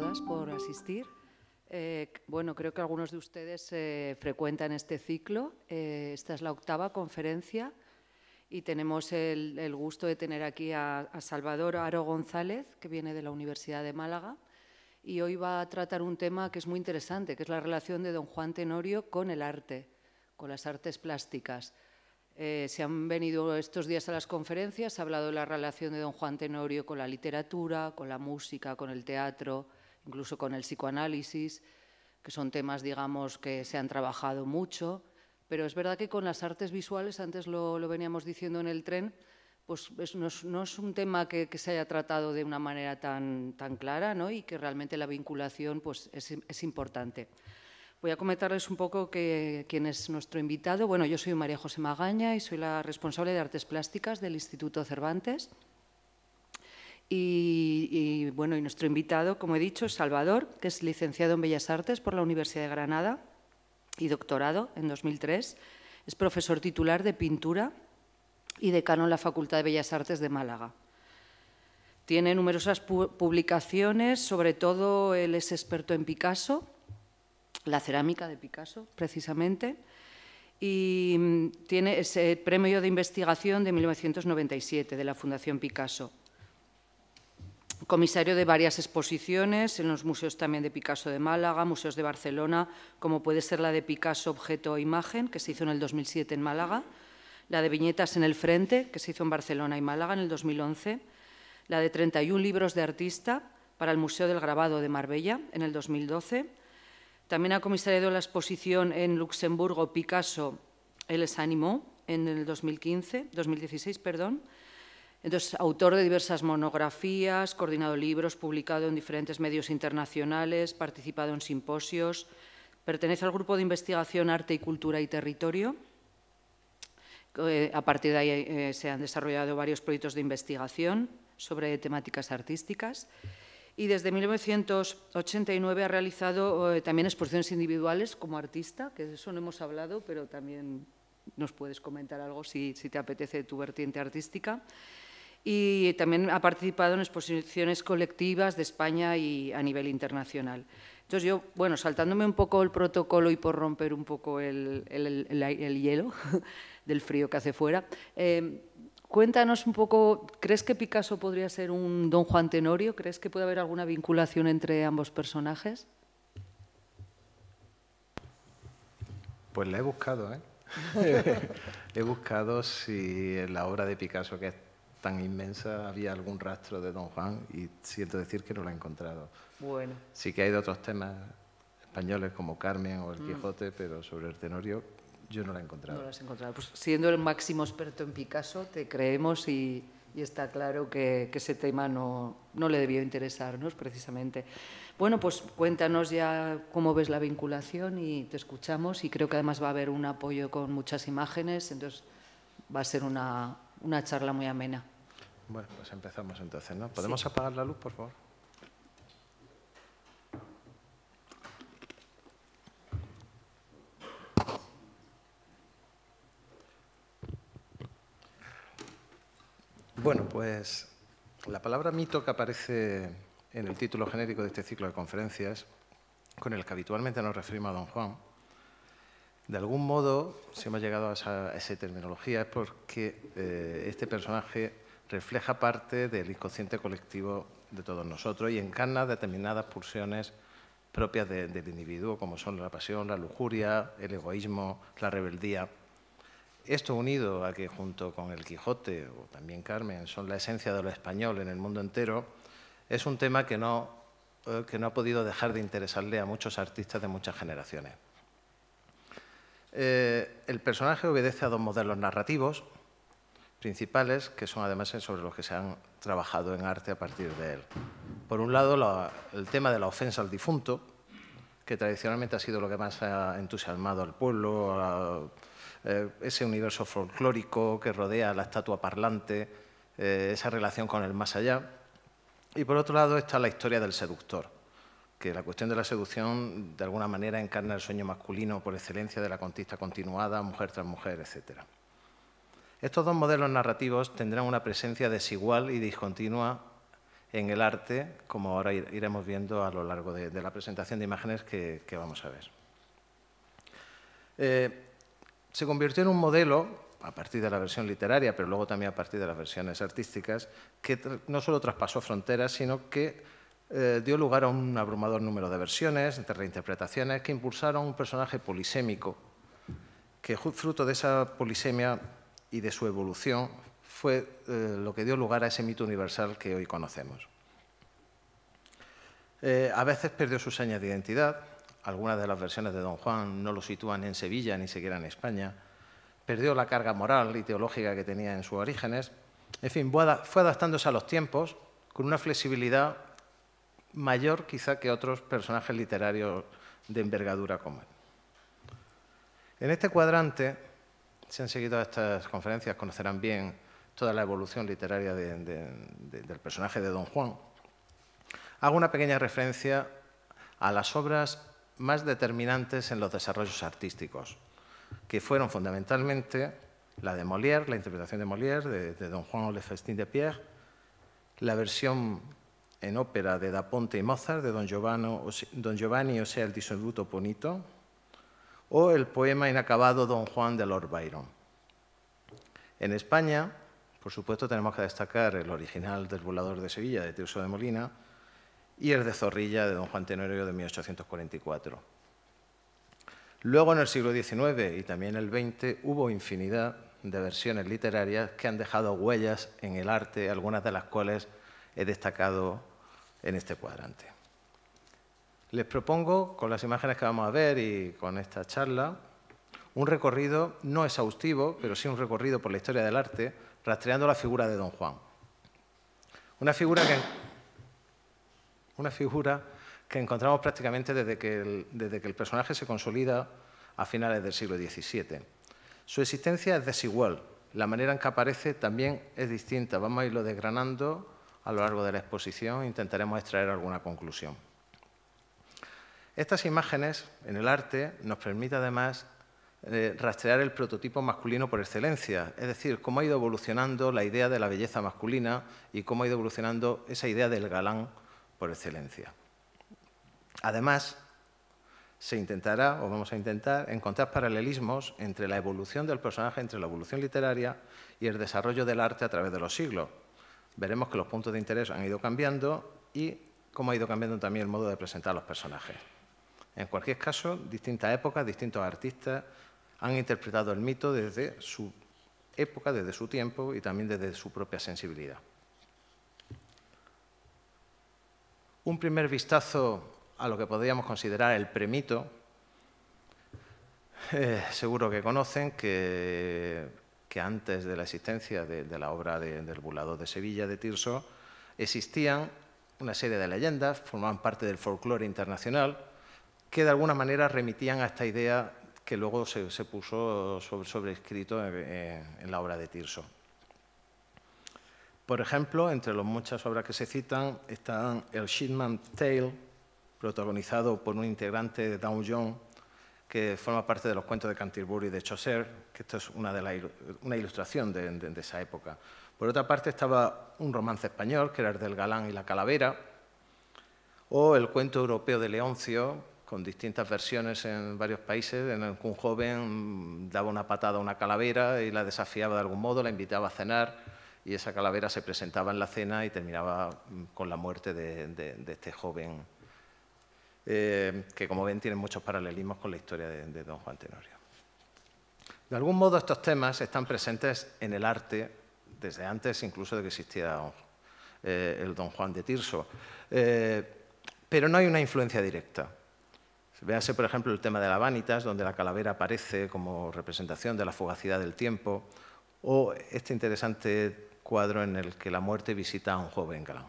todas por asistir. Eh, bueno, creo que algunos de ustedes eh, frecuentan este ciclo. Eh, esta es la octava conferencia y tenemos el, gusto de tener aquí a, Salvador Aro González, que viene de la Universidad de Málaga, y hoy va a tratar un tema que es muy interesante, que es la relación de don Juan Tenorio con el arte, con las artes plásticas. se han venido estos días a las conferencias, ha hablado de la relación de don Juan Tenorio con la literatura, con la música, con el teatro, incluso con el psicoanálisis, que son temas, digamos, que se han trabajado mucho, pero es verdad que con las artes visuales, antes lo, veníamos diciendo en el tren, pues no, es, un tema que, se haya tratado de una manera tan, clara ¿no? y que realmente la vinculación pues, es, importante. Voy a comentarles un poco quién es nuestro invitado. Bueno, yo soy María José Magaña y soy la responsable de Artes Plásticas del Instituto Cervantes. Y, bueno, y nuestro invitado, como he dicho, es Salvador, que es licenciado en Bellas Artes por la Universidad de Granada y doctorado en 2003. Es profesor titular de pintura y decano en la Facultad de Bellas Artes de Málaga. Tiene numerosas publicaciones, sobre todo él es experto en Picasso, la cerámica de Picasso, precisamente, y mm, tiene ese eh, premio de investigación de 1997 de la Fundación Picasso comisario de varias exposiciones en los museos también de Picasso de Málaga, museos de Barcelona, como puede ser la de Picasso Objeto e Imagen, que se hizo en el 2007 en Málaga, la de Viñetas en el Frente, que se hizo en Barcelona y Málaga en el 2011, la de 31 libros de artista para el Museo del Grabado de Marbella en el 2012. También ha comisariado la exposición en Luxemburgo Picasso, El Animó, en el 2015, 2016, perdón entonces, autor de diversas monografías, coordinado libros, publicado en diferentes medios internacionales, participado en simposios, pertenece al grupo de investigación Arte y Cultura y Territorio. Eh, a partir de ahí eh, se han desarrollado varios proyectos de investigación sobre temáticas artísticas y desde 1989 ha realizado eh, también exposiciones individuales como artista, que de eso no hemos hablado, pero también nos puedes comentar algo si te apetece tu vertiente artística y también ha participado en exposiciones colectivas de España y a nivel internacional. Entonces yo, bueno, saltándome un poco el protocolo y por romper un poco el, hielo del frío que hace fuera, eh, cuéntanos un poco, ¿crees que Picasso podría ser un don Juan Tenorio? ¿Crees que puede haber alguna vinculación entre ambos personajes? Pues la he buscado, ¿eh? he buscado si la obra de Picasso, que es tan inmensa había algún rastro de Don Juan y siento decir que no la he encontrado. Bueno. Sí que hay de otros temas españoles como Carmen o El mm. Quijote, pero sobre el Tenorio yo no lo he encontrado. No lo has encontrado. Pues siendo el máximo experto en Picasso, te creemos y, está claro que, ese tema no, no, le debió interesarnos precisamente. Bueno, pues cuéntanos ya cómo ves la vinculación y te escuchamos y creo que además va a haber un apoyo con muchas imágenes, entonces va a ser una charla muy amena. Bueno, pues empezamos entonces, ¿no? ¿Podemos apagar la luz, por favor? Bueno, pues la palabra mito que aparece en el título genérico de este ciclo de conferencias, con el que habitualmente nos referimos a don Juan, de algún modo, si hemos llegado a esa, terminología, es porque eh, este personaje refleja parte del inconsciente colectivo de todos nosotros y encarna determinadas pulsiones propias del individuo, como son la pasión, la lujuria, el egoísmo, la rebeldía. Esto unido a que junto con el Quijote o también Carmen son la esencia de lo español en el mundo entero, es un tema que no, eh, ha podido dejar de interesarle a muchos artistas de muchas generaciones. Eh, el personaje obedece a dos modelos narrativos, principales, que son además sobre los que se han trabajado en arte a partir de él. Por un lado, el tema de la ofensa al difunto, que tradicionalmente ha sido lo que más ha entusiasmado al pueblo, eh, ese universo folclórico que rodea la estatua parlante, eh, esa relación con el más allá. Y por otro lado está la historia del seductor, que la cuestión de la seducción de alguna manera encarna el sueño masculino por excelencia de la conquista continuada, mujer tras mujer, etcétera. Estos dos modelos narrativos tendrán una presencia desigual y discontinua en el arte, como ahora iremos viendo a lo largo de, la presentación de imágenes que, vamos a ver. Eh, se convirtió en un modelo, a partir de la versión literaria, pero luego también a partir de las versiones artísticas, que no solo traspasó fronteras, sino que eh, dio lugar a un abrumador número de versiones, de reinterpretaciones, que impulsaron un personaje polisémico, que fruto de esa polisemia y de su evolución fue eh, lo que dio lugar a ese mito universal que hoy conocemos. Eh, a veces perdió su señas de identidad, algunas de las versiones de Don Juan no lo sitúan en Sevilla ni siquiera en España, perdió la carga moral y teológica que tenía en sus orígenes, en fin, fue adaptándose a los tiempos con una flexibilidad mayor quizá que otros personajes literarios de envergadura como él. En este cuadrante si han seguido estas conferencias conocerán bien toda la evolución literaria del personaje de Don Juan. Hago una pequeña referencia a las obras más determinantes en los desarrollos artísticos, que fueron fundamentalmente la de Molière, la interpretación de Molière, de, Don Juan Le Festin de Pierre, la versión en ópera de Da Ponte y Mozart, de Don Don Giovanni o sea, el disoluto bonito, o el poema inacabado Don Juan de Lord Byron. En España, por supuesto, tenemos que destacar el original del Volador de Sevilla de Teuso de Molina y el de Zorrilla de Don Juan Tenorio de 1844. Luego, en el siglo XIX y también el XX, hubo infinidad de versiones literarias que han dejado huellas en el arte, algunas de las cuales he destacado en este cuadrante. Les propongo, con las imágenes que vamos a ver y con esta charla, un recorrido no exhaustivo, pero sí un recorrido por la historia del arte, rastreando la figura de Don Juan. Una figura que, una figura que encontramos prácticamente desde que, el, desde que el personaje se consolida a finales del siglo XVII. Su existencia es desigual, la manera en que aparece también es distinta. Vamos a irlo desgranando a lo largo de la exposición, e intentaremos extraer alguna conclusión. Estas imágenes en el arte nos permiten además eh, rastrear el prototipo masculino por excelencia, es decir, cómo ha ido evolucionando la idea de la belleza masculina y cómo ha ido evolucionando esa idea del galán por excelencia. Además, se intentará, o vamos a intentar, encontrar paralelismos entre la evolución del personaje, entre la evolución literaria y el desarrollo del arte a través de los siglos. Veremos que los puntos de interés han ido cambiando y cómo ha ido cambiando también el modo de presentar a los personajes. En cualquier caso, distintas épocas, distintos artistas han interpretado el mito desde su época, desde su tiempo y también desde su propia sensibilidad. Un primer vistazo a lo que podríamos considerar el premito, eh, seguro que conocen que, antes de la existencia de, la obra del Bulador de Sevilla de Tirso, existían una serie de leyendas, formaban parte del folclore internacional, que de alguna manera remitían a esta idea que luego se, puso sobre, escrito en, la obra de Tirso. Por ejemplo, entre las muchas obras que se citan están El Shitman Tale, protagonizado por un integrante de Dow Jones, que forma parte de los cuentos de Canterbury de Chaucer, que esto es una, de una ilustración de, de, esa época. Por otra parte estaba un romance español, que era el del galán y la calavera, o el cuento europeo de Leoncio, con distintas versiones en varios países, en el que un joven daba una patada a una calavera y la desafiaba de algún modo, la invitaba a cenar y esa calavera se presentaba en la cena y terminaba mm, con la muerte de, este joven, eh, que como ven tiene muchos paralelismos con la historia de, don Juan Tenorio. De algún modo estos temas están presentes en el arte desde antes incluso de que existiera eh, el don Juan de Tirso, eh, pero no hay una influencia directa. Véase, por ejemplo, el tema de la Vanitas, donde la calavera aparece como representación de la fugacidad del tiempo, o este interesante cuadro en el que la muerte visita a un joven galán.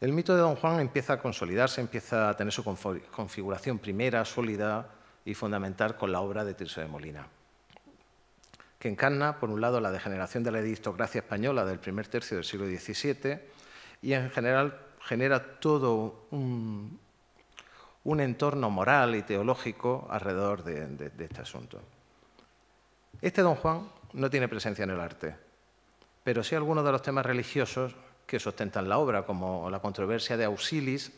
El mito de Don Juan empieza a consolidarse, empieza a tener su configuración primera, sólida y fundamental con la obra de Tirso de Molina, que encarna, por un lado, la degeneración de la aristocracia española del primer tercio del siglo XVII y, en general, genera todo un, entorno moral y teológico alrededor de, este asunto. Este don Juan no tiene presencia en el arte, pero sí algunos de los temas religiosos que sustentan la obra, como la controversia de Auxilis,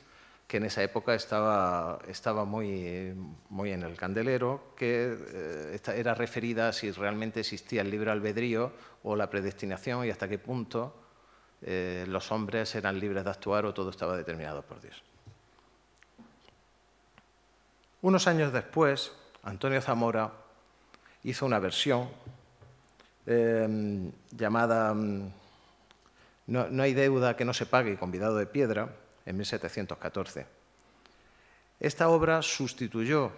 que en esa época estaba, muy, en el candelero, que eh, era referida a si realmente existía el libre albedrío o la predestinación y hasta qué punto eh, los hombres eran libres de actuar o todo estaba determinado por Dios. Unos años después, Antonio Zamora hizo una versión em, llamada em, no, hay deuda que no se pague, convidado de piedra, en 1714. Esta obra sustituyó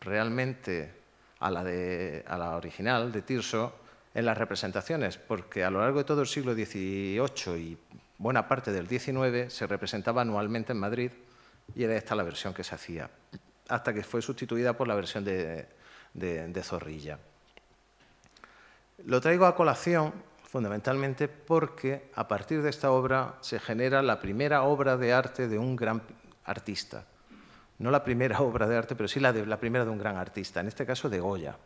realmente a la original de Tirso en las representaciones, porque a lo largo de todo el siglo XVIII y buena parte del XIX se representaba anualmente en Madrid y era esta la versión que se hacía, hasta que fue sustituida por la versión de, Zorrilla. Lo traigo a colación fundamentalmente porque a partir de esta obra se genera la primera obra de arte de un gran artista. No la primera obra de arte, pero sí la primera de un gran artista, en este caso de Goya.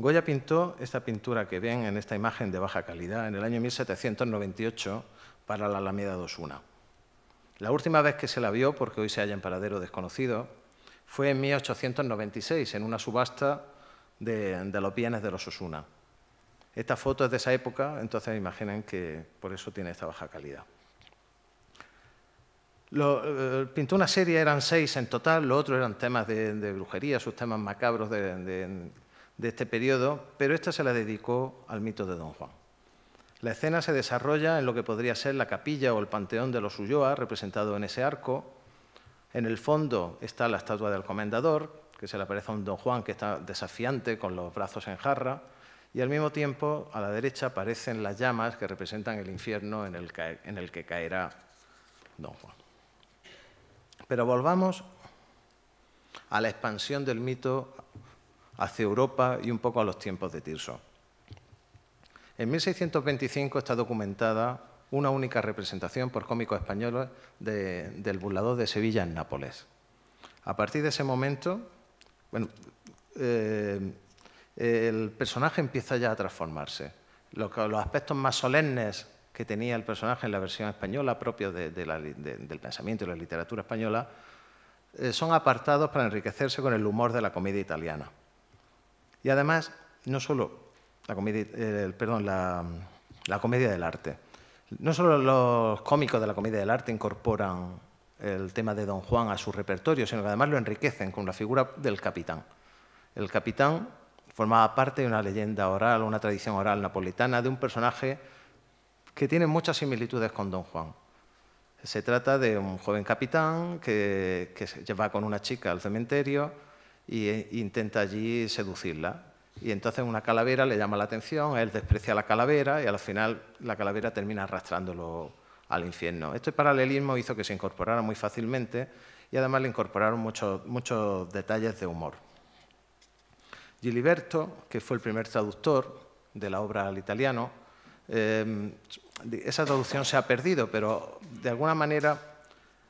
Goya pintó esta pintura que ven en esta imagen de baja calidad en el año 1798 para la Alameda de Osuna. La última vez que se la vio, porque hoy se halla en paradero desconocido, fue en 1896 en una subasta de, los bienes de los Osuna. Esta foto es de esa época, entonces imaginen que por eso tiene esta baja calidad. Eh, pintó una serie, eran seis en total, los otros eran temas de, brujería, sus temas macabros de, de este periodo, pero esta se la dedicó al mito de Don Juan. La escena se desarrolla en lo que podría ser la capilla o el panteón de los Ulloa, representado en ese arco. En el fondo está la estatua del comendador, que se le aparece a un Don Juan que está desafiante con los brazos en jarra, y al mismo tiempo a la derecha aparecen las llamas que representan el infierno en el, en el que caerá Don Juan. Pero volvamos a la expansión del mito hacia Europa y un poco a los tiempos de Tirso. En 1625 está documentada una única representación por cómicos españoles del burlador de Sevilla en Nápoles. A partir de ese momento, bueno, eh, el personaje empieza ya a transformarse. Los, aspectos más solemnes que tenía el personaje en la versión española, propio del pensamiento y la literatura española, eh, son apartados para enriquecerse con el humor de la comedia italiana. Y además, no solo eh, la comedia, del arte, no solo los cómicos de la comedia del arte incorporan el tema de Don Juan a su repertorio, sino que además lo enriquecen con la figura del capitán. El capitán formaba parte de una leyenda oral, una tradición oral napolitana, de un personaje que tiene muchas similitudes con Don Juan. Se trata de un joven capitán que, que se lleva con una chica al cementerio e intenta allí seducirla. Y entonces una calavera le llama la atención, él desprecia la calavera y al final la calavera termina arrastrándolo al infierno. Este paralelismo hizo que se incorporara muy fácilmente y además le incorporaron muchos, detalles de humor. Giliberto, que fue el primer traductor de la obra al italiano, eh, esa traducción se ha perdido, pero de alguna manera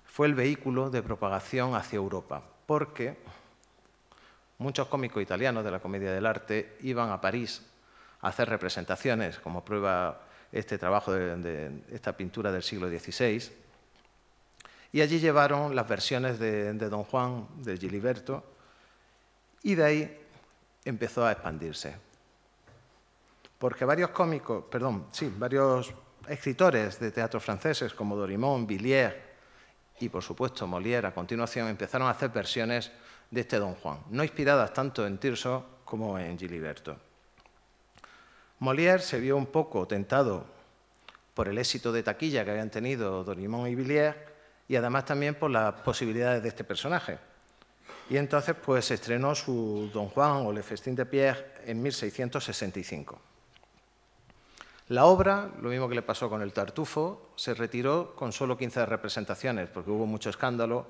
fue el vehículo de propagación hacia Europa, porque Muchos cómicos italianos de la comedia del arte iban a París a hacer representaciones, como prueba este trabajo de, esta pintura del siglo XVI, y allí llevaron las versiones de, Don Juan, de Giliberto, y de ahí empezó a expandirse. Porque varios cómicos, perdón, sí, varios escritores de teatro franceses como Dorimón, Villiers y por supuesto Molière a continuación empezaron a hacer versiones de este Don Juan, no inspiradas tanto en Tirso como en Giliberto. Molière se vio un poco tentado por el éxito de taquilla que habían tenido Dorimón y Villiers y además también por las posibilidades de este personaje. Y entonces pues estrenó su Don Juan o Le Festin de Pierre en 1665. La obra, lo mismo que le pasó con el Tartufo, se retiró con solo 15 representaciones porque hubo mucho escándalo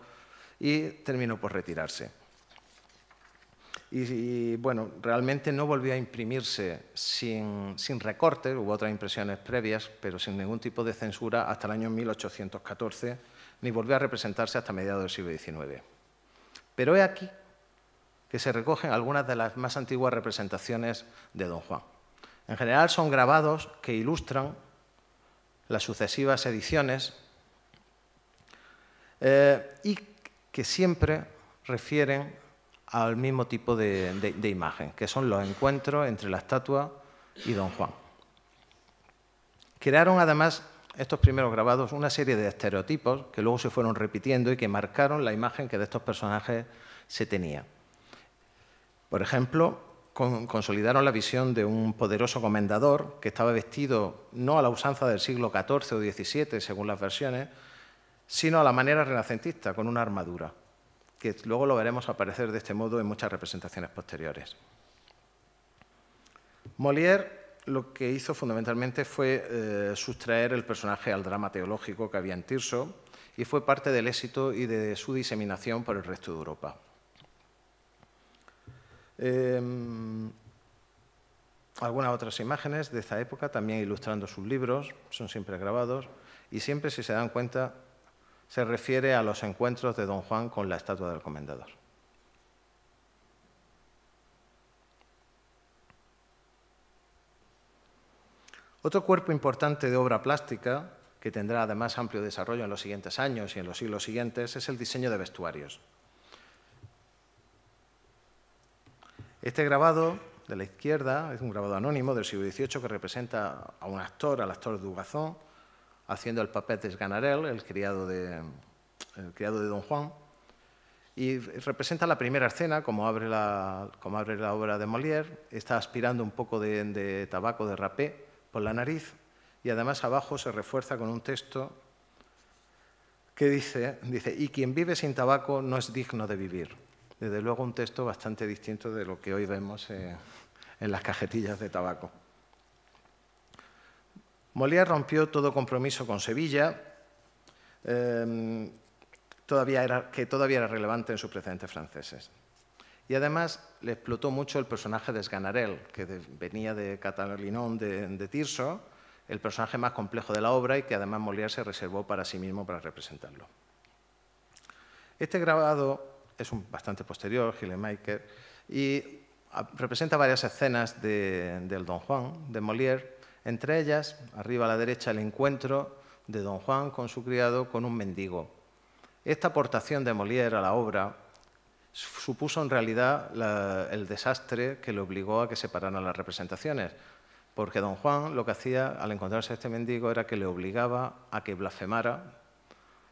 y terminó por retirarse. Y, bueno, realmente no volvió a imprimirse sin, sin recortes, hubo otras impresiones previas, pero sin ningún tipo de censura hasta el año 1814, ni volvió a representarse hasta mediados del siglo XIX. Pero he aquí que se recogen algunas de las más antiguas representaciones de Don Juan. En general son grabados que ilustran las sucesivas ediciones eh, y que siempre refieren al mismo tipo de, imagen, que son los encuentros entre la estatua y Don Juan. Crearon además estos primeros grabados una serie de estereotipos que luego se fueron repitiendo y que marcaron la imagen que de estos personajes se tenía. Por ejemplo, consolidaron la visión de un poderoso comendador que estaba vestido no a la usanza del siglo XIV o XVII, según las versiones, sino a la manera renacentista, con una armadura que luego lo veremos aparecer de este modo en muchas representaciones posteriores. Molière lo que hizo fundamentalmente fue eh, sustraer el personaje al drama teológico que había en Tirso y fue parte del éxito y de su diseminación por el resto de Europa. Em, algunas otras imágenes de esa época, también ilustrando sus libros, son siempre grabados, y siempre, si se dan cuenta, se refiere a los encuentros de don Juan con la estatua del comendador. Otro cuerpo importante de obra plástica, que tendrá además amplio desarrollo en los siguientes años y en los siglos siguientes, es el diseño de vestuarios. Este grabado de la izquierda es un grabado anónimo del siglo XVIII que representa a un actor, al actor Dugazón, haciendo el papel de Sganarel, el criado de, el criado de Don Juan, y representa la primera escena, como abre la, como abre la obra de Molière, está aspirando un poco de, tabaco de rapé por la nariz, y además abajo se refuerza con un texto que dice, y quien vive sin tabaco no es digno de vivir. Desde luego un texto bastante distinto de lo que hoy vemos eh, en las cajetillas de tabaco. Molière rompió todo compromiso con Sevilla, em, que todavía era relevante en sus precedentes franceses. Y además le explotó mucho el personaje de Sganarel que venía de Catalinón de, Tirso, el personaje más complejo de la obra y que además Molière se reservó para sí mismo para representarlo. Este grabado es bastante posterior, Maiker, y representa varias escenas del Don Juan, de Molière, entre ellas, arriba a la derecha, el encuentro de don Juan con su criado con un mendigo. Esta aportación de Molière a la obra supuso en realidad el desastre que le obligó a que separaran las representaciones, porque don Juan lo que hacía al encontrarse a este mendigo era que le obligaba a que blasfemara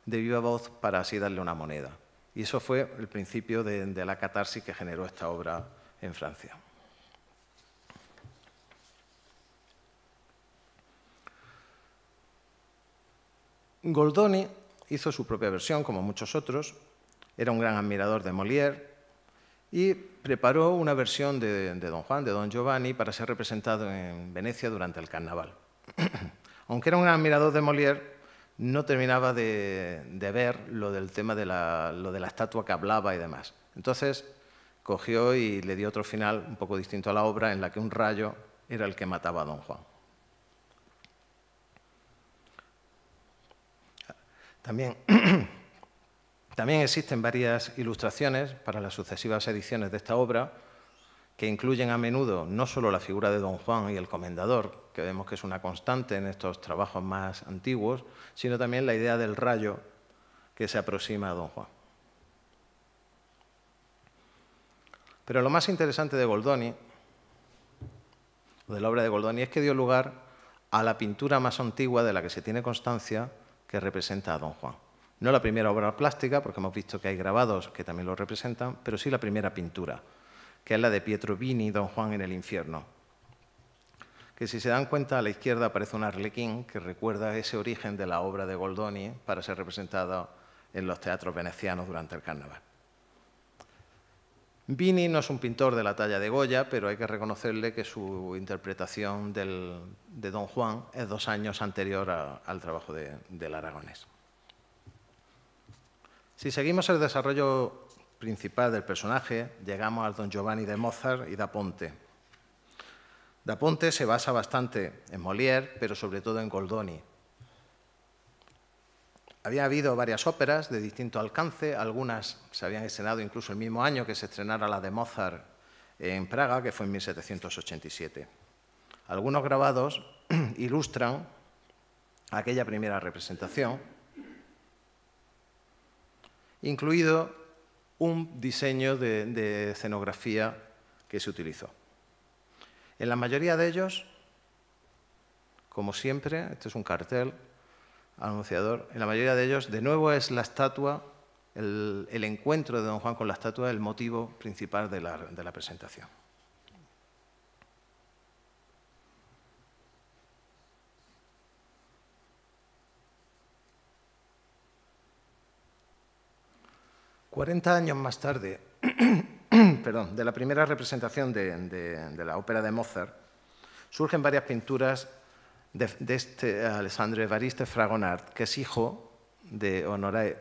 de viva voz para así darle una moneda. Y eso fue el principio de la catarsis que generó esta obra en Francia. Goldoni hizo su propia versión, como muchos otros, era un gran admirador de Molière y preparó una versión de, Don Juan, de Don Giovanni, para ser representado en Venecia durante el carnaval. Aunque era un gran admirador de Molière, no terminaba de, ver lo del tema lo de la estatua que hablaba y demás. Entonces cogió y le dio otro final un poco distinto a la obra en la que un rayo era el que mataba a Don Juan. También, existen varias ilustraciones para las sucesivas ediciones de esta obra que incluyen a menudo no solo la figura de Don Juan y el comendador, que vemos que es una constante en estos trabajos más antiguos, sino también la idea del rayo que se aproxima a Don Juan. Pero lo más interesante de Goldoni, de la obra de Goldoni, es que dio lugar a la pintura más antigua de la que se tiene constancia que representa a Don Juan. No la primera obra plástica, porque hemos visto que hay grabados que también lo representan, pero sí la primera pintura, que es la de Pietro Vini, Don Juan en el infierno. Que si se dan cuenta, a la izquierda aparece un arlequín que recuerda ese origen de la obra de Goldoni para ser representado en los teatros venecianos durante el carnaval. Vini no es un pintor de la talla de Goya, pero hay que reconocerle que su interpretación de Don Juan es dos años anterior al trabajo de, del aragonés. Si seguimos el desarrollo principal del personaje, llegamos al Don Giovanni de Mozart y da Ponte. Da Ponte se basa bastante en Molière, pero sobre todo en Goldoni, había habido varias óperas de distinto alcance, algunas se habían estrenado incluso el mismo año que se estrenara la de Mozart en Praga, que fue en 1787. Algunos grabados ilustran aquella primera representación, incluido un diseño de, de escenografía que se utilizó. En la mayoría de ellos, como siempre, este es un cartel anunciador, en la mayoría de ellos, de nuevo es la estatua, el, encuentro de don Juan con la estatua, el motivo principal de la, presentación. Cuarenta años más tarde, perdón, de la primera representación de, de la ópera de Mozart, surgen varias pinturas de, este Alessandro Evariste Fragonard, que es hijo de Honoré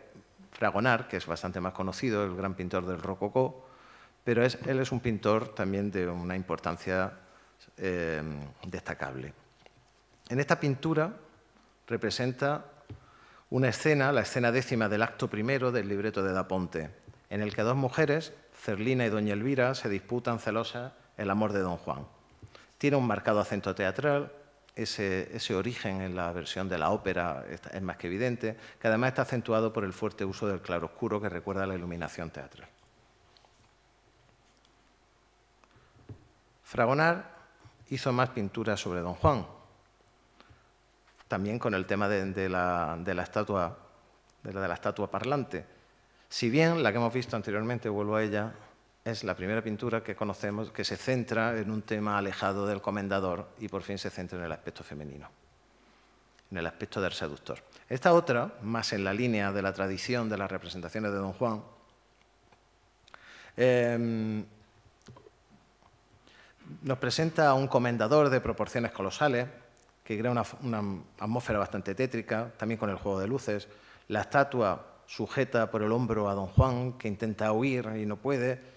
Fragonard, que es bastante más conocido, el gran pintor del rococó, pero él es un pintor también de una importancia eh, destacable. En esta pintura representa una escena, la escena décima del acto primero del libreto de Daponte en el que dos mujeres, Cerlina y Doña Elvira, se disputan celosa el amor de Don Juan. Tiene un marcado acento teatral, ese, ese, origen en la versión de la ópera es más que evidente, que además está acentuado por el fuerte uso del claroscuro que recuerda la iluminación teatral. Fragonard hizo más pinturas sobre Don Juan, también con el tema de la estatua parlante. Si bien la que hemos visto anteriormente, vuelvo a ella, es la primera pintura que conocemos que se centra en un tema alejado del comendador y por fin se centra en el aspecto femenino, en el aspecto del seductor. Esta otra, más en la línea de la tradición de las representaciones de Don Juan, em, nos presenta a un comendador de proporciones colosales que crea una atmósfera bastante tétrica, también con el juego de luces, la estatua sujeta por el hombro a Don Juan, que intenta huir y no puede,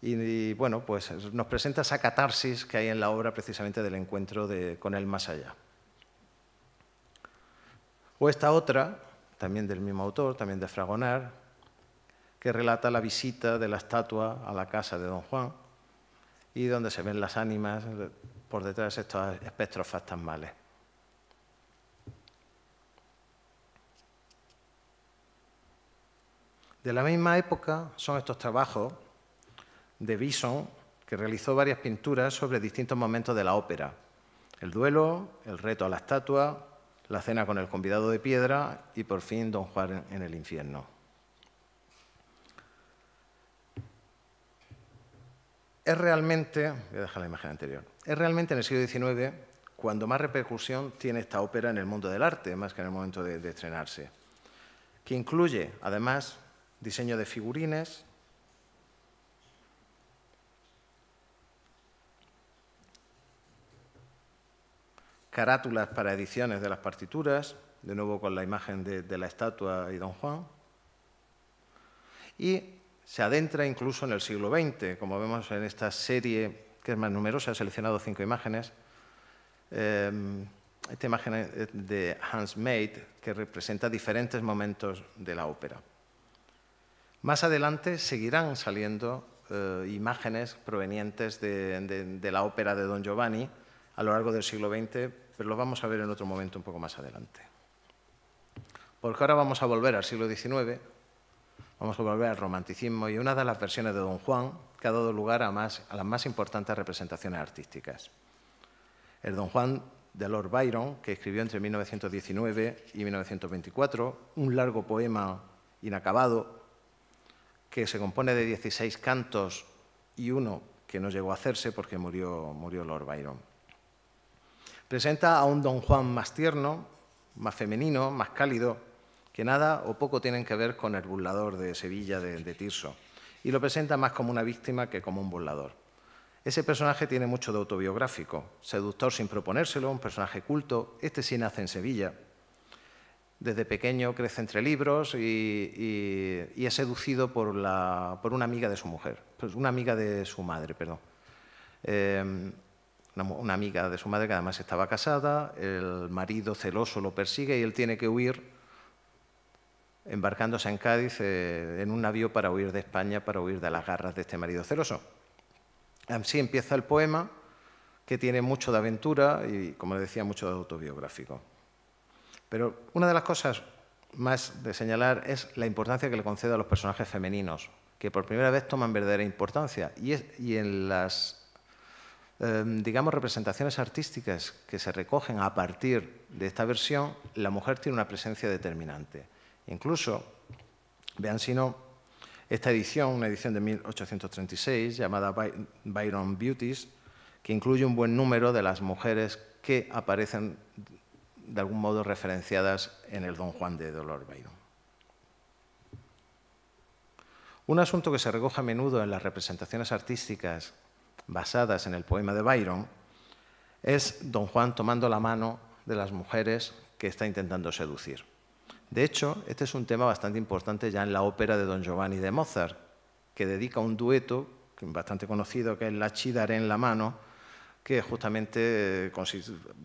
y, bueno, pues nos presenta esa catarsis que hay en la obra precisamente del encuentro con el más allá. O esta otra, también del mismo autor, también de Fragonard, que relata la visita de la estatua a la casa de Don Juan y donde se ven las ánimas por detrás de estos espectros fantasmales. De la misma época son estos trabajos de Bison, que realizó varias pinturas sobre distintos momentos de la ópera. El duelo, el reto a la estatua, la cena con el convidado de piedra y por fin Don Juan en el infierno. Es realmente, voy a dejar la imagen anterior, es realmente en el siglo XIX cuando más repercusión tiene esta ópera en el mundo del arte, más que en el momento de, de estrenarse, que incluye, además, diseño de figurines, carátulas para ediciones de las partituras, de nuevo con la imagen de, la estatua y Don Juan. Y se adentra incluso en el siglo XX, como vemos en esta serie, que es más numerosa, he seleccionado cinco imágenes. Eh, esta imagen de Hans Maid, que representa diferentes momentos de la ópera. Más adelante seguirán saliendo eh, imágenes provenientes de la ópera de Don Giovanni a lo largo del siglo XX, pero lo vamos a ver en otro momento un poco más adelante. Porque ahora vamos a volver al siglo XIX, vamos a volver al romanticismo y una de las versiones de Don Juan que ha dado lugar a, las más importantes representaciones artísticas. El Don Juan de Lord Byron, que escribió entre 1919 y 1924 un largo poema inacabado que se compone de 16 cantos y uno que no llegó a hacerse porque murió Lord Byron. Presenta a un don Juan más tierno, más femenino, más cálido, que nada o poco tienen que ver con el burlador de Sevilla de, Tirso, y lo presenta más como una víctima que como un burlador. Ese personaje tiene mucho de autobiográfico, seductor sin proponérselo, un personaje culto, este sí nace en Sevilla, desde pequeño crece entre libros y, es seducido por, la, una amiga de su mujer, pues una amiga de su madre, perdón. Eh, una, amiga de su madre que además estaba casada, el marido celoso lo persigue y él tiene que huir embarcándose en Cádiz eh, en un navío para huir de España, para huir de las garras de este marido celoso. Así empieza el poema, que tiene mucho de aventura y, como decía, mucho de autobiográfico. Pero una de las cosas más de señalar es la importancia que le concede a los personajes femeninos, que por primera vez toman verdadera importancia. Y, y en las Em, digamos, representaciones artísticas que se recogen a partir de esta versión, la mujer tiene una presencia determinante. Incluso, vean si no, esta edición, una edición de 1836 llamada Byron Beauties, que incluye un buen número de las mujeres que aparecen de algún modo referenciadas en el Don Juan de Dolor Byron. Un asunto que se recoge a menudo en las representaciones artísticas basadas en el poema de Byron, es don Juan tomando la mano de las mujeres que está intentando seducir. De hecho, este es un tema bastante importante ya en la ópera de Don Giovanni de Mozart, que dedica un dueto bastante conocido que es La chida en la mano, que justamente eh,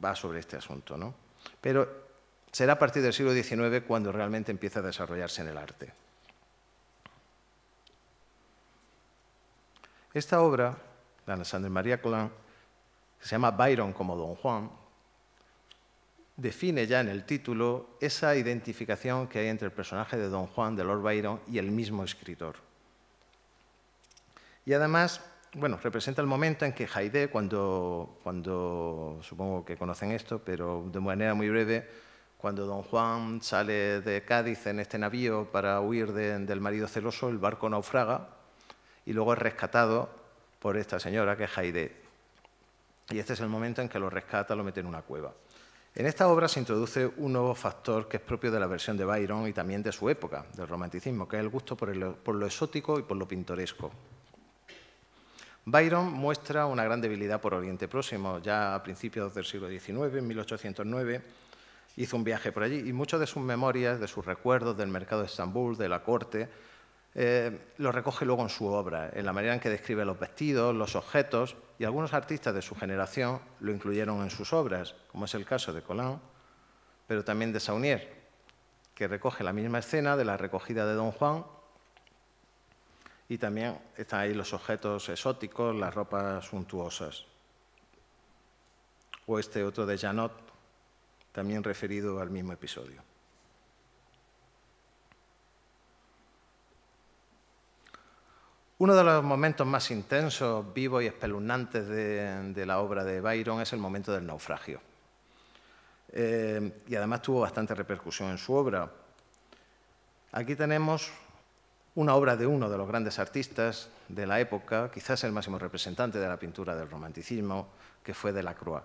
va sobre este asunto. ¿no? Pero será a partir del siglo XIX cuando realmente empieza a desarrollarse en el arte. Esta obra de Alexander María Colán, que se llama Byron como Don Juan, define ya en el título esa identificación que hay entre el personaje de Don Juan, de Lord Byron, y el mismo escritor. Y además, bueno, representa el momento en que Jaide, cuando, cuando supongo que conocen esto, pero de manera muy breve, cuando don Juan sale de Cádiz en este navío para huir del marido celoso, el barco naufraga y luego es rescatado por esta señora, que es Haidé. Y este es el momento en que lo rescata, lo mete en una cueva. En esta obra se introduce un nuevo factor que es propio de la versión de Byron y también de su época, del romanticismo, que es el gusto por, lo exótico y por lo pintoresco. Byron muestra una gran debilidad por Oriente Próximo. Ya a principios del siglo XIX, en 1809, hizo un viaje por allí y muchas de sus memorias, de sus recuerdos del mercado de Estambul, de la corte, eh, lo recoge luego en su obra, en la manera en que describe los vestidos, los objetos, y algunos artistas de su generación lo incluyeron en sus obras, como es el caso de Colin, pero también de Saunier, que recoge la misma escena de la recogida de Don Juan y también están ahí los objetos exóticos, las ropas suntuosas. O este otro de Janot, también referido al mismo episodio. Uno de los momentos más intensos, vivos y espeluznantes de, la obra de Byron es el momento del naufragio. Eh, y además tuvo bastante repercusión en su obra. Aquí tenemos una obra de uno de los grandes artistas de la época, quizás el máximo representante de la pintura del romanticismo, que fue Delacroix.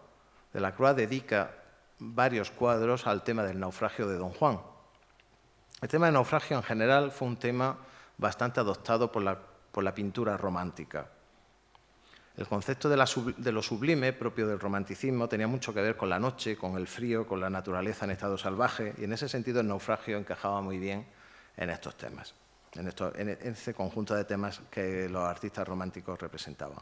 Delacroix dedica varios cuadros al tema del naufragio de Don Juan. El tema del naufragio en general fue un tema bastante adoptado por la por la pintura romántica. El concepto de, lo sublime propio del romanticismo tenía mucho que ver con la noche, con el frío, con la naturaleza en estado salvaje, y en ese sentido el naufragio encajaba muy bien en estos temas, en, en ese conjunto de temas que los artistas románticos representaban.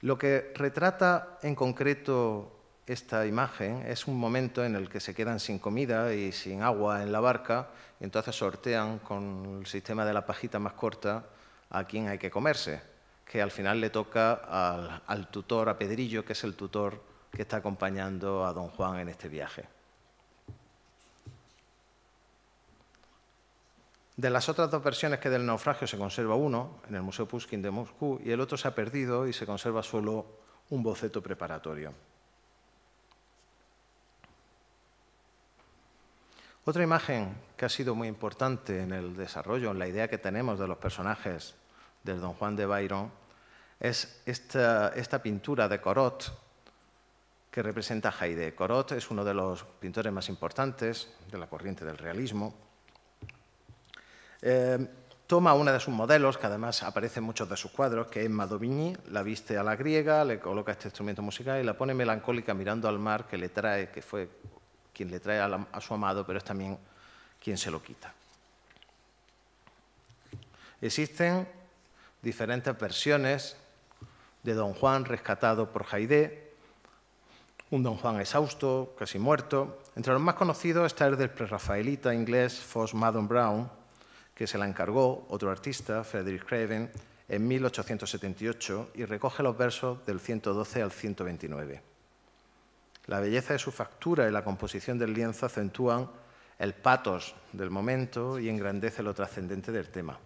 Lo que retrata en concreto esta imagen es un momento en el que se quedan sin comida y sin agua en la barca y entonces sortean con el sistema de la pajita más corta a quién hay que comerse, que al final le toca al, tutor, a Pedrillo, que es el tutor que está acompañando a don Juan en este viaje. De las otras dos versiones que del naufragio se conserva uno en el Museo Puskin de Moscú y el otro se ha perdido y se conserva solo un boceto preparatorio. Otra imagen que ha sido muy importante en el desarrollo, en la idea que tenemos de los personajes del Don Juan de Byron, es esta, pintura de Corot que representa a Haide. Corot es uno de los pintores más importantes de la corriente del realismo. Eh, toma una de sus modelos, que además aparece en muchos de sus cuadros, que es Madovigny, la viste a la griega, le coloca este instrumento musical y la pone melancólica mirando al mar que le trae, que fue quien le trae a, su amado, pero es también quien se lo quita. Existen diferentes versiones de don Juan rescatado por Jaide, un don Juan exhausto, casi muerto. Entre los más conocidos está el del prerrafaelita inglés Foss Madden Brown, que se la encargó otro artista, Frederick Craven, en 1878 y recoge los versos del 112 al 129. La belleza de su factura y la composición del lienzo acentúan el patos del momento y engrandece lo trascendente del tema.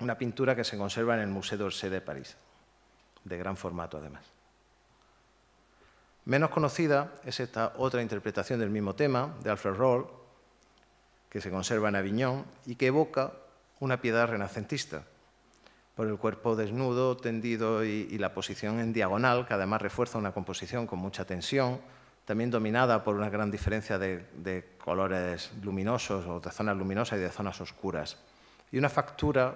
Una pintura que se conserva en el Museo d'Orsay de París, de gran formato además. Menos conocida es esta otra interpretación del mismo tema, de Alfred Roll, que se conserva en Avignon y que evoca una piedad renacentista, por el cuerpo desnudo, tendido y, la posición en diagonal, que además refuerza una composición con mucha tensión, también dominada por una gran diferencia de, colores luminosos o de zonas luminosas y de zonas oscuras. Y una factura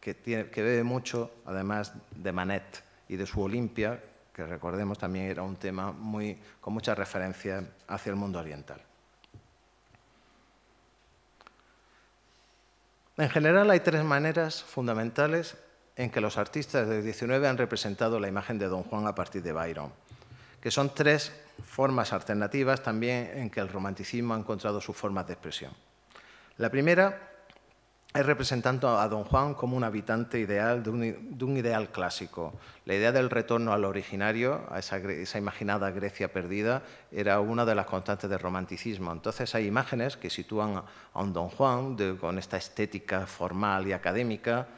que, tiene, que bebe mucho, además, de Manet y de su Olimpia, que recordemos también era un tema muy, con mucha referencia hacia el mundo oriental. En general hay tres maneras fundamentales en que los artistas del XIX han representado la imagen de Don Juan a partir de Byron, que son tres formas alternativas también en que el romanticismo ha encontrado sus formas de expresión. La primera es representando a Don Juan como un habitante ideal de un, ideal clásico. La idea del retorno al originario, a esa, imaginada Grecia perdida, era una de las constantes del romanticismo. Entonces hay imágenes que sitúan a un Don Juan con esta estética formal y académica,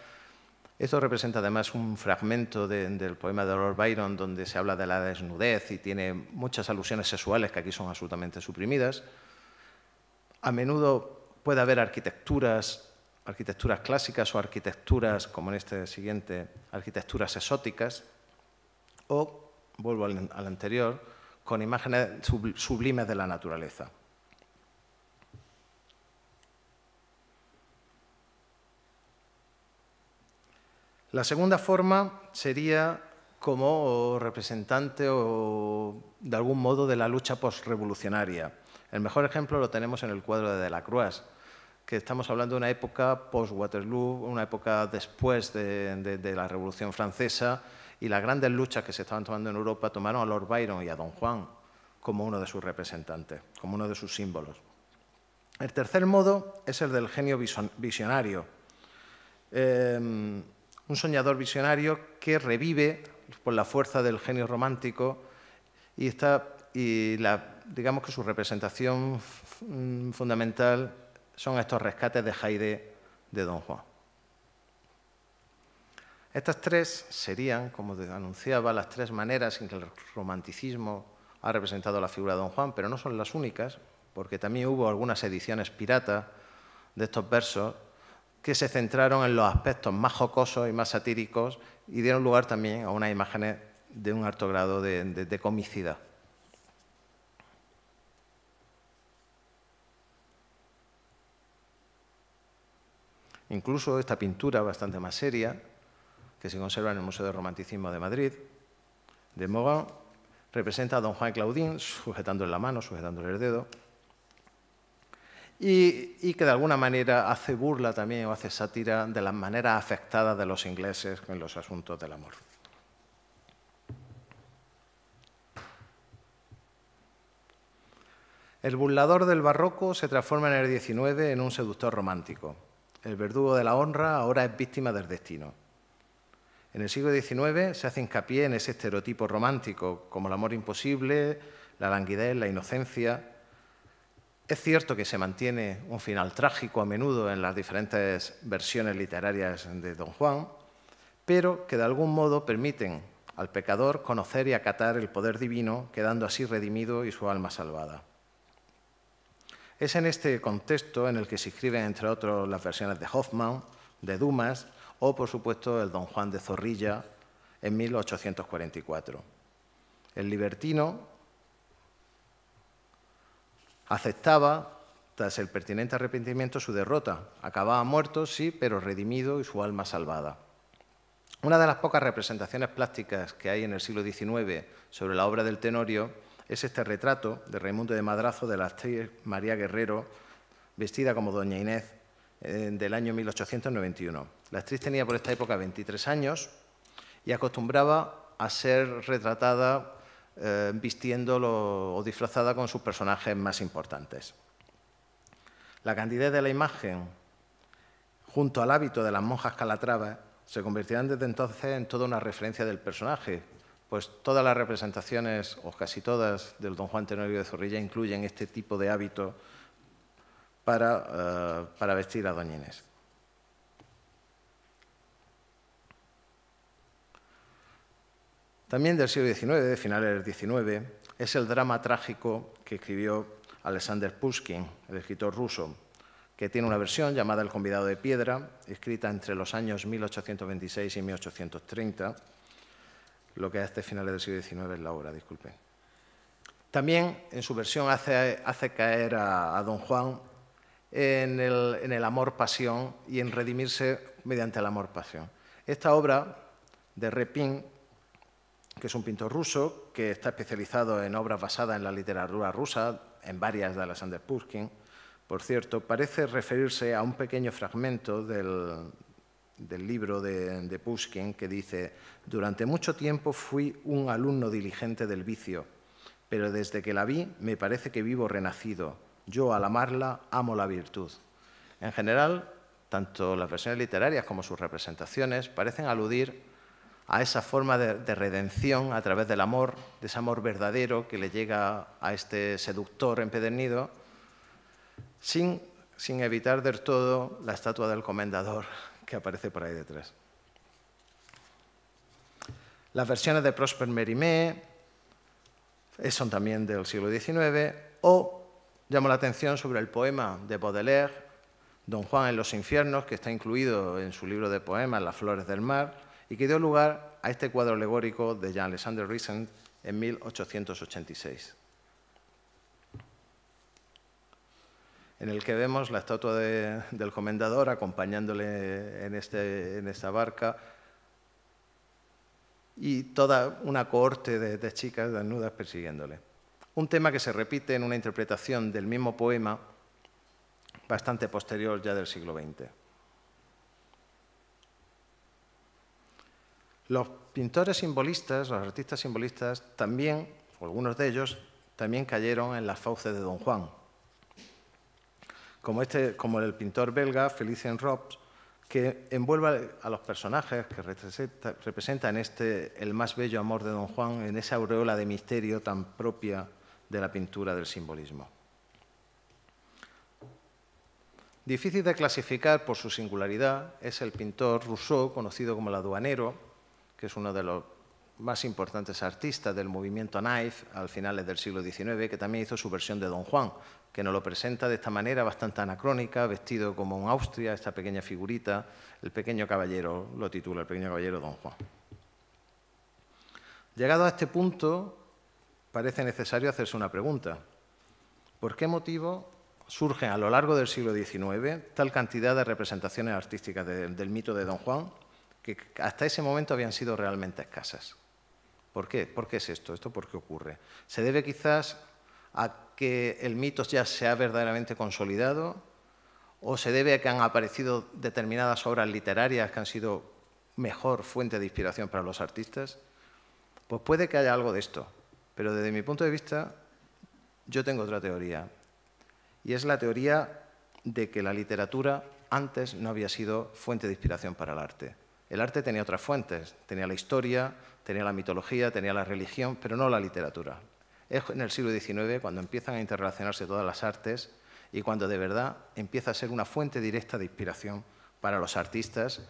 esto representa además un fragmento del poema de Lord Byron donde se habla de la desnudez y tiene muchas alusiones sexuales que aquí son absolutamente suprimidas. A menudo puede haber arquitecturas, arquitecturas clásicas o arquitecturas, como en este siguiente, arquitecturas exóticas, o, vuelvo al anterior, con imágenes sublimes de la naturaleza. La segunda forma sería como representante o de algún modo de la lucha postrevolucionaria. El mejor ejemplo lo tenemos en el cuadro de Delacroix, que estamos hablando de una época post-Waterloo, una época después de, la Revolución Francesa, y las grandes luchas que se estaban tomando en Europa tomaron a Lord Byron y a Don Juan como uno de sus representantes, como uno de sus símbolos. El tercer modo es el del genio visionario. Em, un soñador visionario que revive por la fuerza del genio romántico y, la, digamos que su representación fundamental son estos rescates de Jaide de Don Juan. Estas tres serían, como anunciaba, las tres maneras en que el romanticismo ha representado la figura de Don Juan, pero no son las únicas, porque también hubo algunas ediciones piratas de estos versos que se centraron en los aspectos más jocosos y más satíricos y dieron lugar también a unas imágenes de un alto grado de, comicidad. Incluso esta pintura bastante más seria, que se conserva en el Museo de Romanticismo de Madrid, de Mogán, representa a don Juan Claudín sujetándole la mano, sujetándole el dedo, y, que de alguna manera hace burla también o hace sátira de las maneras afectadas de los ingleses en los asuntos del amor. El burlador del barroco se transforma en el XIX en un seductor romántico. El verdugo de la honra ahora es víctima del destino. En el siglo XIX se hace hincapié en ese estereotipo romántico, como el amor imposible, la languidez, la inocencia, es cierto que se mantiene un final trágico a menudo en las diferentes versiones literarias de Don Juan, pero que de algún modo permiten al pecador conocer y acatar el poder divino, quedando así redimido y su alma salvada. Es en este contexto en el que se escriben, entre otros, las versiones de Hoffman, de Dumas o, por supuesto, el Don Juan de Zorrilla en 1844. El libertino Aceptaba, tras el pertinente arrepentimiento, su derrota. Acababa muerto, sí, pero redimido y su alma salvada. Una de las pocas representaciones plásticas que hay en el siglo XIX sobre la obra del Tenorio es este retrato de Raimundo de Madrazo de la actriz María Guerrero, vestida como Doña Inés, eh, del año 1891. La actriz tenía por esta época 23 años y acostumbraba a ser retratada eh, vistiéndolo o disfrazada con sus personajes más importantes. La candidez de la imagen, junto al hábito de las monjas calatrava se convertirán desde entonces en toda una referencia del personaje, pues todas las representaciones, o casi todas, del don Juan Tenorio de Zorrilla incluyen este tipo de hábito para, eh, para vestir a doñines. También del siglo XIX, de finales del XIX, es el drama trágico que escribió Alexander Pushkin, el escritor ruso, que tiene una versión llamada El convidado de piedra, escrita entre los años 1826 y 1830. Lo que hace finales del siglo XIX es la obra, disculpen. También en su versión hace, caer a, don Juan en el, en el amor-pasión y en redimirse mediante el amor-pasión. Esta obra de Repin que es un pintor ruso que está especializado en obras basadas en la literatura rusa, en varias de Alexander Pushkin. Por cierto, parece referirse a un pequeño fragmento del, libro de, de, Pushkin que dice, durante mucho tiempo fui un alumno diligente del vicio, pero desde que la vi me parece que vivo renacido. Yo al amarla amo la virtud. En general, tanto las versiones literarias como sus representaciones parecen aludir a esa forma de, redención a través del amor, de ese amor verdadero que le llega a este seductor empedernido, sin, evitar del todo la estatua del comendador que aparece por ahí detrás. Las versiones de Prosper Mérimée eh, son también del siglo XIX, o llamo la atención sobre el poema de Baudelaire, Don Juan en los infiernos, que está incluido en su libro de poemas Las flores del mar, y que dio lugar a este cuadro alegórico de jean Alexander Riesent en 1886, en el que vemos la estatua del comendador acompañándole este, en, esta barca y toda una cohorte de chicas desnudas persiguiéndole. Un tema que se repite en una interpretación del mismo poema bastante posterior ya del siglo XX. Los pintores simbolistas, los artistas simbolistas, también, algunos de ellos, también cayeron en las fauces de Don Juan. Como, este, como el pintor belga Felicien Robs, que envuelve a los personajes que representan este, el más bello amor de Don Juan en esa aureola de misterio tan propia de la pintura del simbolismo. Difícil de clasificar por su singularidad es el pintor Rousseau, conocido como el aduanero, que es uno de los más importantes artistas del movimiento Naif al finales del siglo XIX, que también hizo su versión de Don Juan, que nos lo presenta de esta manera bastante anacrónica, vestido como un Austria, esta pequeña figurita, el pequeño caballero, lo titula, el pequeño caballero Don Juan. Llegado a este punto, parece necesario hacerse una pregunta. ¿Por qué motivo surgen a lo largo del siglo XIX tal cantidad de representaciones artísticas del mito de Don Juan que hasta ese momento habían sido realmente escasas. ¿Por qué? ¿Por qué es esto? ¿Esto por qué ocurre? Se debe quizás a que el mito ya se ha verdaderamente consolidado o se debe a que han aparecido determinadas obras literarias que han sido mejor fuente de inspiración para los artistas. Pues puede que haya algo de esto, pero desde mi punto de vista yo tengo otra teoría y es la teoría de que la literatura antes no había sido fuente de inspiración para el arte. El arte tenía otras fuentes, tenía la historia, tenía la mitología, tenía la religión, pero no la literatura. Es en el siglo XIX cuando empiezan a interrelacionarse todas las artes y cuando de verdad empieza a ser una fuente directa de inspiración para los artistas,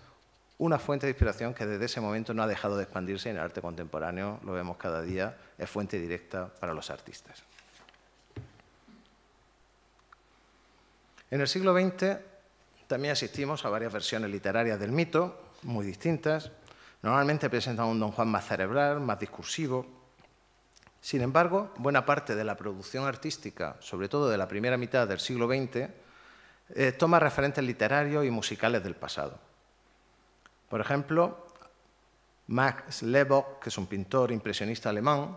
una fuente de inspiración que desde ese momento no ha dejado de expandirse en el arte contemporáneo, lo vemos cada día, es fuente directa para los artistas. En el siglo XX también asistimos a varias versiones literarias del mito, muy distintas. Normalmente presenta un Don Juan más cerebral, más discursivo. Sin embargo, buena parte de la producción artística, sobre todo de la primera mitad del siglo XX, eh, toma referentes literarios y musicales del pasado. Por ejemplo, Max Lebock que es un pintor impresionista alemán,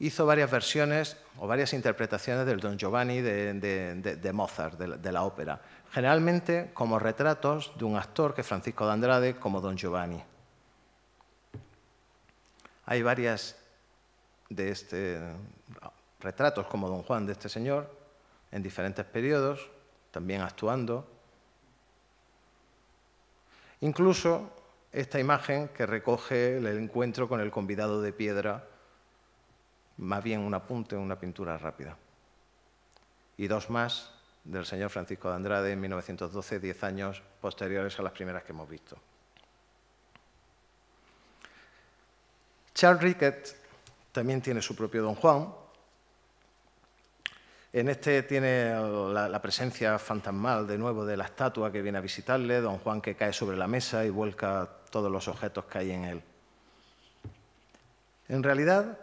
hizo varias versiones o varias interpretaciones del Don Giovanni de Mozart, de la ópera generalmente como retratos de un actor que es Francisco de Andrade como Don Giovanni. Hay varias de este retratos como Don Juan de este señor en diferentes periodos, también actuando. Incluso esta imagen que recoge el encuentro con el convidado de piedra, más bien un apunte, una pintura rápida. Y dos más del señor Francisco de Andrade en 1912, diez años posteriores a las primeras que hemos visto. Charles Rickett también tiene su propio Don Juan. En este tiene la, presencia fantasmal, de nuevo, de la estatua que viene a visitarle, Don Juan que cae sobre la mesa y vuelca todos los objetos que hay en él. En realidad,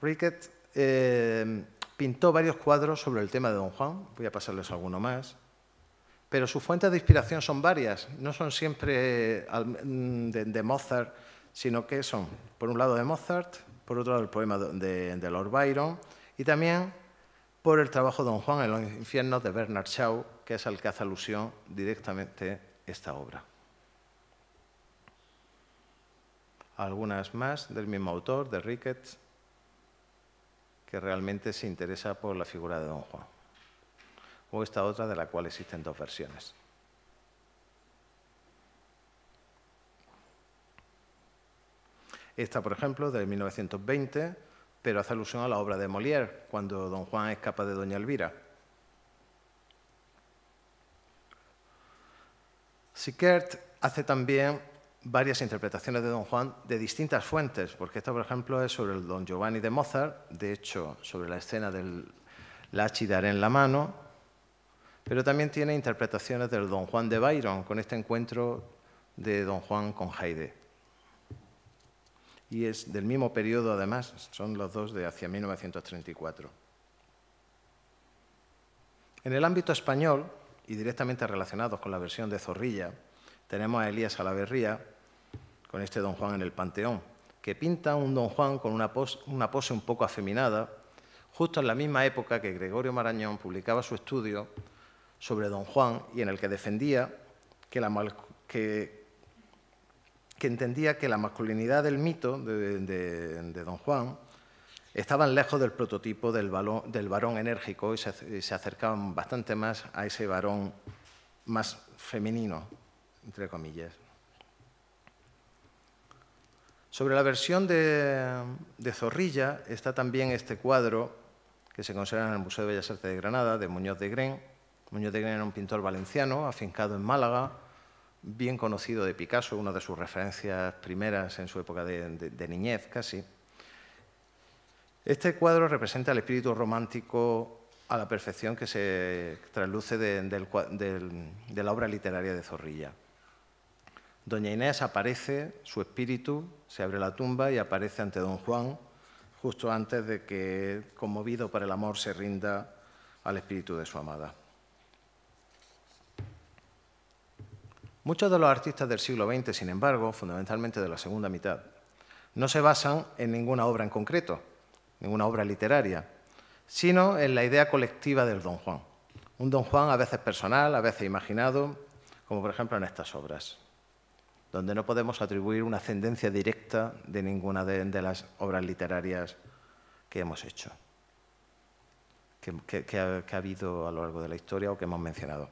Rickett eh, Pintó varios cuadros sobre el tema de Don Juan, voy a pasarles alguno más, pero sus fuentes de inspiración son varias, no son siempre mm, de, Mozart, sino que son, por un lado, de Mozart, por otro lado, el poema de, Lord Byron, y también por el trabajo de Don Juan en los infiernos de Bernard Shaw, que es al que hace alusión directamente esta obra. Algunas más del mismo autor, de Ricketts que realmente se interesa por la figura de Don Juan. O esta otra de la cual existen dos versiones. Esta, por ejemplo, de 1920, pero hace alusión a la obra de Molière, cuando Don Juan escapa de Doña Elvira. Sikert hace también varias interpretaciones de Don Juan de distintas fuentes, porque esta, por ejemplo, es sobre el Don Giovanni de Mozart, de hecho, sobre la escena del Lachidar en la mano, pero también tiene interpretaciones del Don Juan de Byron, con este encuentro de Don Juan con Heide, Y es del mismo periodo, además, son los dos de hacia 1934. En el ámbito español, y directamente relacionados con la versión de Zorrilla, tenemos a Elías Salaverría, con este Don Juan en el Panteón, que pinta un Don Juan con una pose, un poco afeminada, justo en la misma época que Gregorio Marañón publicaba su estudio sobre Don Juan y en el que defendía que, la que, entendía que la masculinidad del mito de, Don Juan estaban lejos del prototipo del, varón enérgico y se, acercaban bastante más a ese varón más femenino, entre comillas. Sobre la versión de, Zorrilla está también este cuadro que se conserva en el Museo de Bellas Artes de Granada, de Muñoz de Gren. Muñoz de Gren era un pintor valenciano, afincado en Málaga, bien conocido de Picasso, una de sus referencias primeras en su época de, niñez casi. Este cuadro representa el espíritu romántico a la perfección que se trasluce de, de la obra literaria de Zorrilla. Doña Inés aparece, su espíritu, se abre la tumba y aparece ante don Juan justo antes de que, conmovido por el amor, se rinda al espíritu de su amada. Muchos de los artistas del siglo XX, sin embargo, fundamentalmente de la segunda mitad, no se basan en ninguna obra en concreto, ninguna obra literaria, sino en la idea colectiva del Don Juan. Un Don Juan a veces personal, a veces imaginado, como por ejemplo en estas obras donde no podemos atribuir una ascendencia directa de ninguna de, las obras literarias que hemos hecho, que ha habido a lo largo de la historia o que hemos mencionado.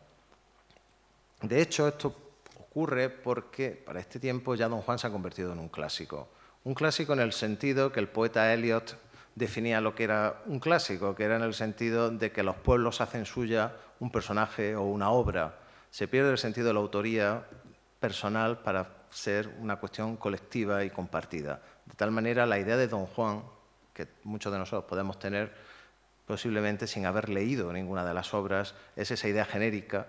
De hecho, esto ocurre porque para este tiempo ya Don Juan se ha convertido en un clásico. Un clásico en el sentido que el poeta Eliot definía lo que era un clásico, que era en el sentido de que los pueblos hacen suya un personaje o una obra. Se pierde el sentido de la autoría personal para ser una cuestión colectiva y compartida. De tal manera, la idea de Don Juan, que muchos de nosotros podemos tener posiblemente sin haber leído ninguna de las obras, es esa idea genérica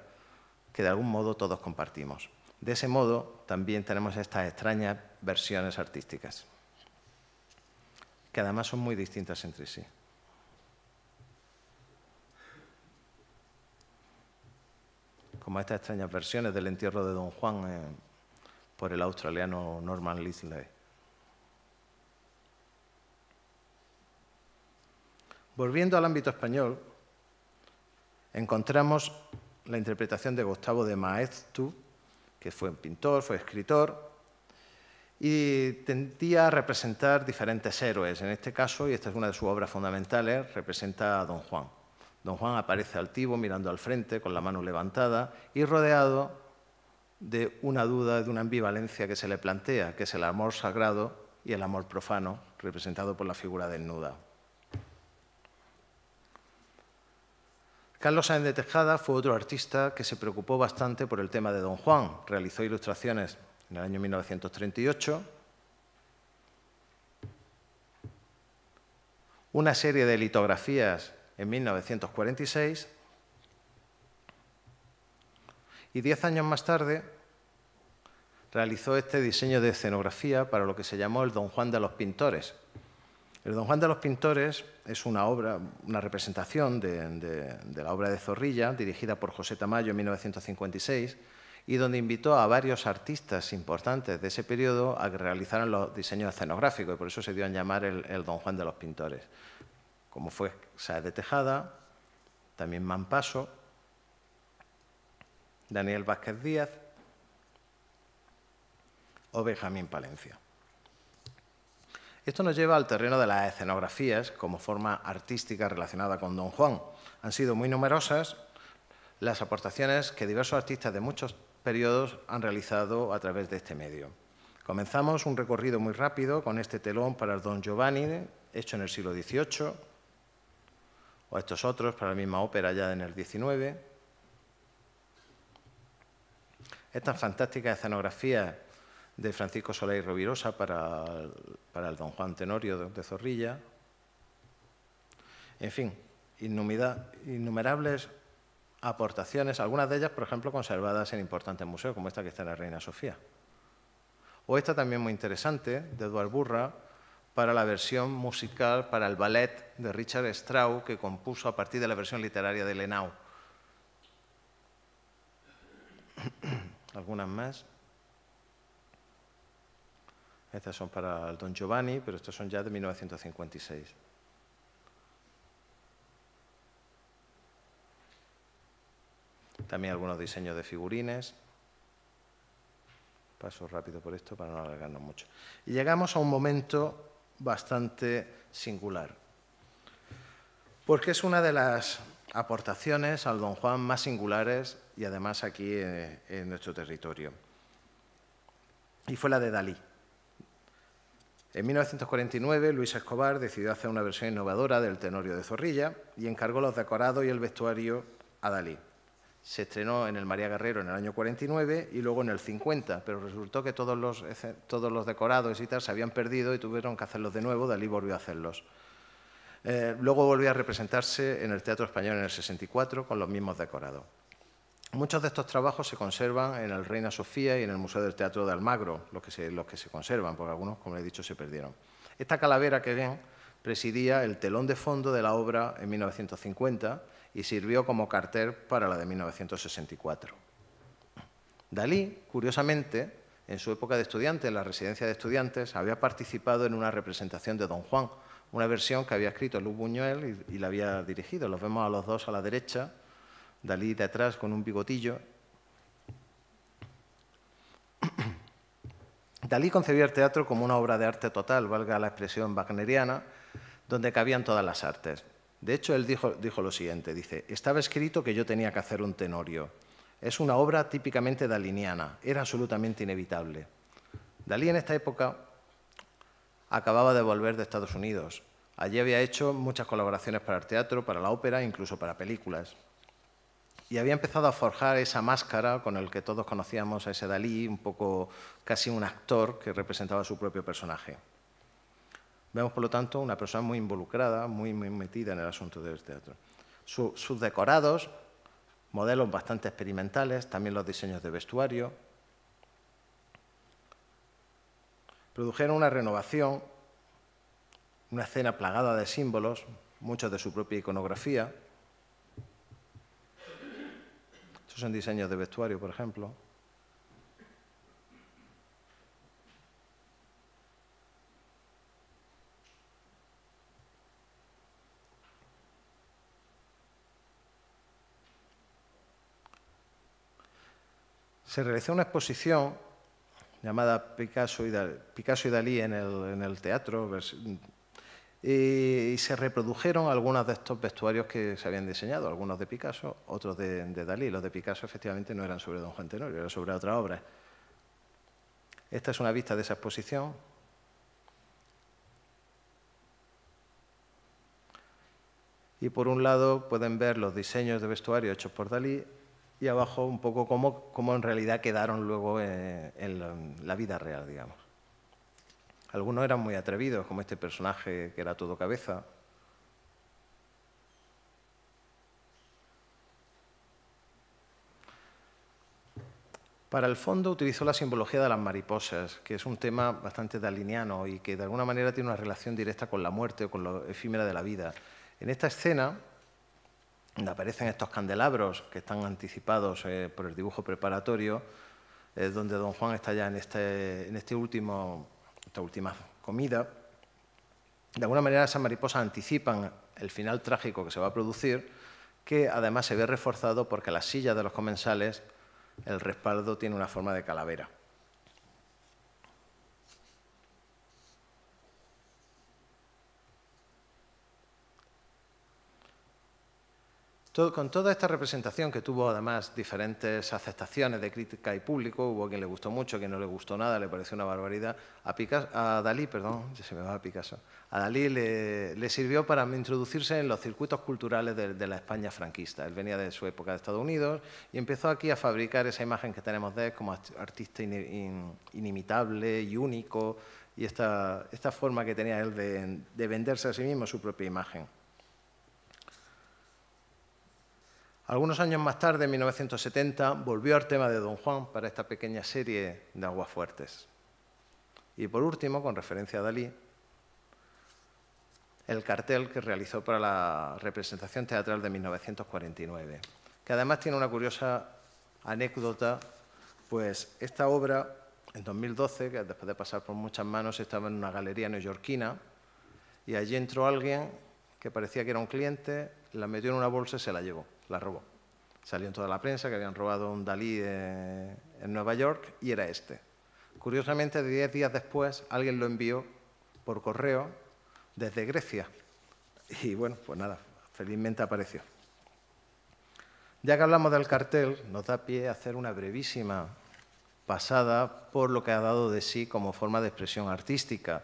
que de algún modo todos compartimos. De ese modo, también tenemos estas extrañas versiones artísticas, que además son muy distintas entre sí. como estas extrañas versiones del entierro de Don Juan eh, por el australiano Norman Lindsay. Volviendo al ámbito español, encontramos la interpretación de Gustavo de Maeztu, que fue un pintor, fue escritor, y tendía a representar diferentes héroes. En este caso, y esta es una de sus obras fundamentales, representa a Don Juan. Don Juan aparece altivo, mirando al frente, con la mano levantada y rodeado de una duda, de una ambivalencia que se le plantea, que es el amor sagrado y el amor profano, representado por la figura desnuda. Carlos Sáenz de Tejada fue otro artista que se preocupó bastante por el tema de Don Juan. Realizó ilustraciones en el año 1938. Una serie de litografías en 1946 y diez años más tarde realizó este diseño de escenografía para lo que se llamó el Don Juan de los Pintores. El Don Juan de los Pintores es una obra, una representación de, la obra de Zorrilla, dirigida por José Tamayo en 1956, y donde invitó a varios artistas importantes de ese periodo a que realizaran los diseños escenográficos, y por eso se dio a llamar el Don Juan de los Pintores como fue Saez de Tejada, también Manpaso, Daniel Vázquez Díaz o Benjamín Palencia. Esto nos lleva al terreno de las escenografías como forma artística relacionada con Don Juan. Han sido muy numerosas las aportaciones que diversos artistas de muchos periodos han realizado a través de este medio. Comenzamos un recorrido muy rápido con este telón para Don Giovanni, hecho en el siglo XVIII, o estos otros para la misma ópera ya en el 19. Estas fantásticas escenografías de Francisco Soler y Rovirosa para, para el Don Juan Tenorio de Zorrilla. En fin, innumerables aportaciones, algunas de ellas, por ejemplo, conservadas en importantes museos, como esta que está en la Reina Sofía. O esta también muy interesante, de Eduard Burra, para la versión musical para el ballet de Richard Strauss que compuso a partir de la versión literaria de Lenau. Algunas más. Estas son para el Don Giovanni, pero estas son ya de 1956. También algunos diseños de figurines. Paso rápido por esto para no alargarnos mucho. Y llegamos a un momento bastante singular, porque es una de las aportaciones al Don Juan más singulares y además aquí eh, en, nuestro territorio. Y fue la de Dalí. En 1949, Luis Escobar decidió hacer una versión innovadora del Tenorio de Zorrilla y encargó los decorados y el vestuario a Dalí se estrenó en el María Guerrero en el año 49 y luego en el 50, pero resultó que todos los, todos los decorados y tal se habían perdido y tuvieron que hacerlos de nuevo, Dalí volvió a hacerlos. Eh, luego volvió a representarse en el Teatro Español en el 64 con los mismos decorados. Muchos de estos trabajos se conservan en el Reina Sofía y en el Museo del Teatro de Almagro, los que se, los que se conservan, porque algunos, como he dicho, se perdieron. Esta calavera que ven presidía el telón de fondo de la obra en 1950 y sirvió como carter para la de 1964. Dalí, curiosamente, en su época de estudiante, en la residencia de estudiantes, había participado en una representación de Don Juan, una versión que había escrito Luz Buñuel y, la había dirigido. Los vemos a los dos a la derecha, Dalí detrás con un bigotillo. Dalí concebía el teatro como una obra de arte total, valga la expresión wagneriana, donde cabían todas las artes. De hecho, él dijo, lo siguiente, dice, estaba escrito que yo tenía que hacer un tenorio. Es una obra típicamente daliniana, era absolutamente inevitable. Dalí en esta época acababa de volver de Estados Unidos. Allí había hecho muchas colaboraciones para el teatro, para la ópera, incluso para películas. Y había empezado a forjar esa máscara con el que todos conocíamos a ese Dalí, un poco casi un actor que representaba su propio personaje. Vemos, por lo tanto, una persona muy involucrada, muy, metida en el asunto del teatro. sus decorados, modelos bastante experimentales, también los diseños de vestuario. Produjeron una renovación, una escena plagada de símbolos, muchos de su propia iconografía. Estos son diseños de vestuario, por ejemplo. se realizó una exposición llamada Picasso y Dalí, en, el, teatro, y, se reprodujeron algunos de estos vestuarios que se habían diseñado, algunos de Picasso, otros de, Dalí. Los de Picasso efectivamente no eran sobre Don Juan Tenorio, eran sobre otra obra. Esta es una vista de esa exposición. Y por un lado pueden ver los diseños de vestuario hechos por Dalí abajo un poco cómo, cómo en realidad quedaron luego eh, en la vida real, digamos. Algunos eran muy atrevidos, como este personaje que era todo cabeza. Para el fondo utilizó la simbología de las mariposas, que es un tema bastante daliniano y que de alguna manera tiene una relación directa con la muerte o con lo efímera de la vida. En esta escena, donde aparecen estos candelabros que están anticipados eh, por el dibujo preparatorio, donde don Juan está ya en, este, en este último, esta última comida. De alguna manera esas mariposas anticipan el final trágico que se va a producir, que además se ve reforzado porque la silla de los comensales, el respaldo tiene una forma de calavera. con toda esta representación que tuvo además diferentes aceptaciones de crítica y público, hubo quien le gustó mucho, quien no le gustó nada, le pareció una barbaridad, a, Dalí, perdón, se me va a Picasso, a Dalí le, sirvió para introducirse en los circuitos culturales de, la España franquista. Él venía de su época de Estados Unidos y empezó aquí a fabricar esa imagen que tenemos de él como artista inimitable y único y esta, esta, forma que tenía él de venderse a sí mismo su propia imagen. Algunos años más tarde, en 1970, volvió al tema de Don Juan para esta pequeña serie de aguas fuertes. Y por último, con referencia a Dalí, el cartel que realizó para la representación teatral de 1949, que además tiene una curiosa anécdota, pues esta obra, en 2012, que después de pasar por muchas manos, estaba en una galería neoyorquina, y allí entró alguien que parecía que era un cliente, la metió en una bolsa y se la llevó la robó. Salió en toda la prensa que habían robado un Dalí eh, en, Nueva York y era este. Curiosamente, diez días después, alguien lo envió por correo desde Grecia. Y bueno, pues nada, felizmente apareció. Ya que hablamos del cartel, nos da pie a hacer una brevísima pasada por lo que ha dado de sí como forma de expresión artística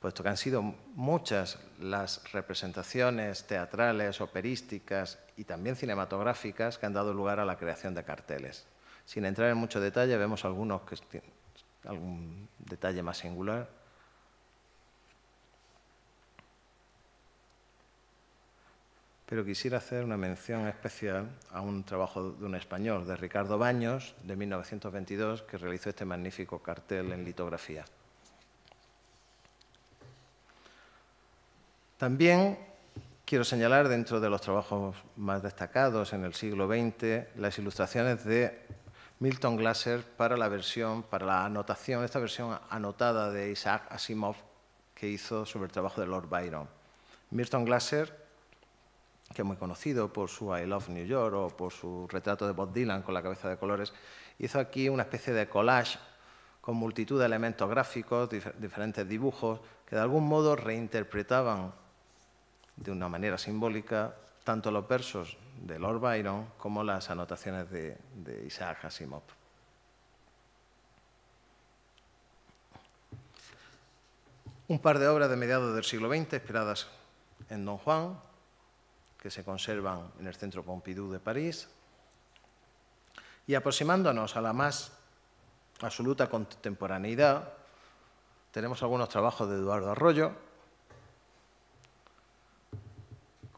puesto que han sido muchas las representaciones teatrales, operísticas y también cinematográficas que han dado lugar a la creación de carteles. Sin entrar en mucho detalle, vemos algunos que algún detalle más singular. Pero quisiera hacer una mención especial a un trabajo de un español, de Ricardo Baños, de 1922, que realizó este magnífico cartel en litografía. También quiero señalar dentro de los trabajos más destacados en el siglo XX las ilustraciones de Milton Glaser para la versión, para la anotación, esta versión anotada de Isaac Asimov que hizo sobre el trabajo de Lord Byron. Milton Glaser, que es muy conocido por su I Love New York o por su retrato de Bob Dylan con la cabeza de colores, hizo aquí una especie de collage con multitud de elementos gráficos, diferentes dibujos, que de algún modo reinterpretaban de una manera simbólica tanto los versos de Lord Byron como las anotaciones de, Isaac Asimov. Un par de obras de mediados del siglo XX inspiradas en Don Juan, que se conservan en el Centro Pompidou de París, y aproximándonos a la más absoluta contemporaneidad, tenemos algunos trabajos de Eduardo Arroyo,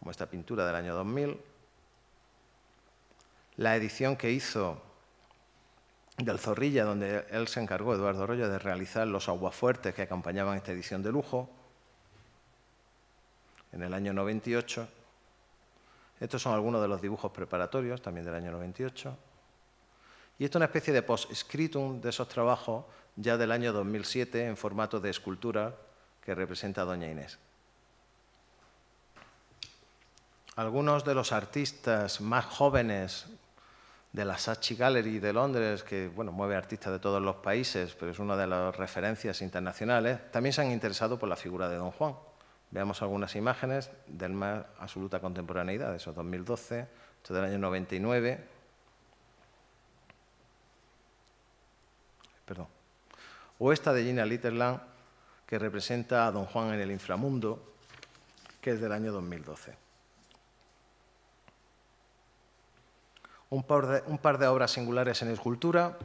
como esta pintura del año 2000, la edición que hizo del Zorrilla, donde él se encargó, Eduardo Rollo, de realizar los aguafuertes que acompañaban esta edición de lujo, en el año 98. Estos son algunos de los dibujos preparatorios, también del año 98. Y esto es una especie de post de esos trabajos ya del año 2007 en formato de escultura que representa a Doña Inés algunos de los artistas más jóvenes de la sachi Gallery de Londres, que bueno, mueve artistas de todos los países, pero es una de las referencias internacionales, también se han interesado por la figura de Don Juan. Veamos algunas imágenes del más absoluta contemporaneidad, eso 2012, esto del año 99. Perdón. O esta de Gina Litterland, que representa a Don Juan en el inframundo, que es del año 2012. un par, de, obras singulares en escultura,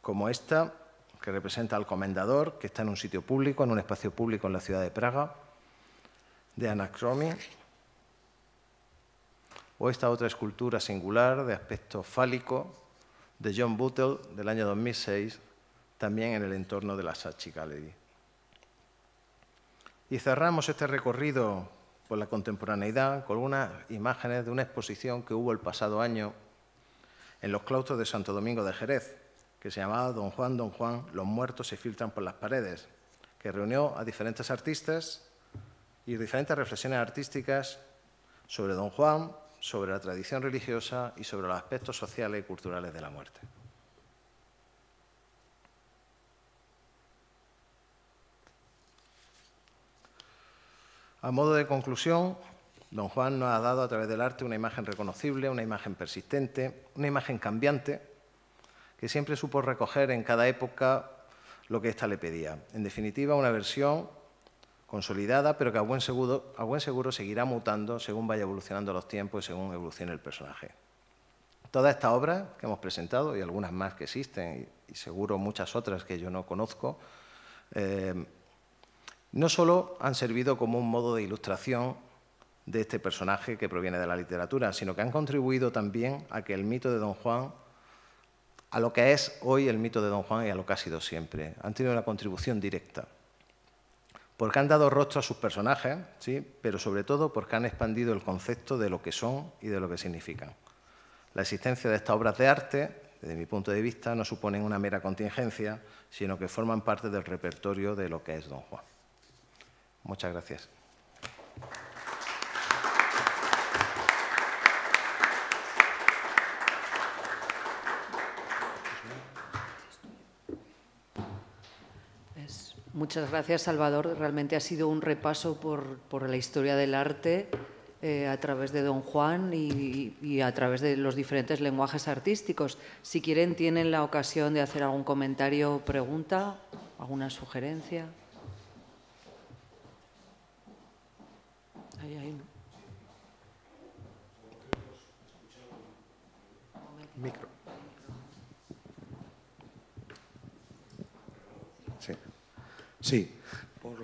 como esta, que representa al comendador, que está en un sitio público, en un espacio público en la ciudad de Praga, de Anacromi, o esta otra escultura singular de aspecto fálico de John Buttel del año 2006, también en el entorno de la Sachi Gallery. Y cerramos este recorrido por la contemporaneidad con unas imágenes de una exposición que hubo el pasado año en los claustros de Santo Domingo de Jerez, que se llamaba Don Juan, Don Juan, los muertos se filtran por las paredes, que reunió a diferentes artistas y diferentes reflexiones artísticas sobre Don Juan, sobre la tradición religiosa y sobre los aspectos sociales y culturales de la muerte. A modo de conclusión, Don Juan nos ha dado a través del arte una imagen reconocible, una imagen persistente, una imagen cambiante, que siempre supo recoger en cada época lo que ésta le pedía. En definitiva, una versión consolidada, pero que a buen, seguro, seguirá mutando según vaya evolucionando los tiempos y según evolucione el personaje. Todas estas obras que hemos presentado, y algunas más que existen, y, seguro muchas otras que yo no conozco, eh, no solo han servido como un modo de ilustración de este personaje que proviene de la literatura, sino que han contribuido también a que el mito de Don Juan, a lo que es hoy el mito de Don Juan y a lo que ha sido siempre, han tenido una contribución directa. Porque han dado rostro a sus personajes, ¿sí? pero sobre todo porque han expandido el concepto de lo que son y de lo que significan. La existencia de estas obras de arte, desde mi punto de vista, no suponen una mera contingencia, sino que forman parte del repertorio de lo que es Don Juan. Muchas gracias. Muchas gracias, Salvador. Realmente ha sido un repaso por, por la historia del arte eh, a través de Don Juan y, a través de los diferentes lenguajes artísticos. Si quieren, tienen la ocasión de hacer algún comentario pregunta, alguna sugerencia. Ahí, Micro. Sí. Sí, por,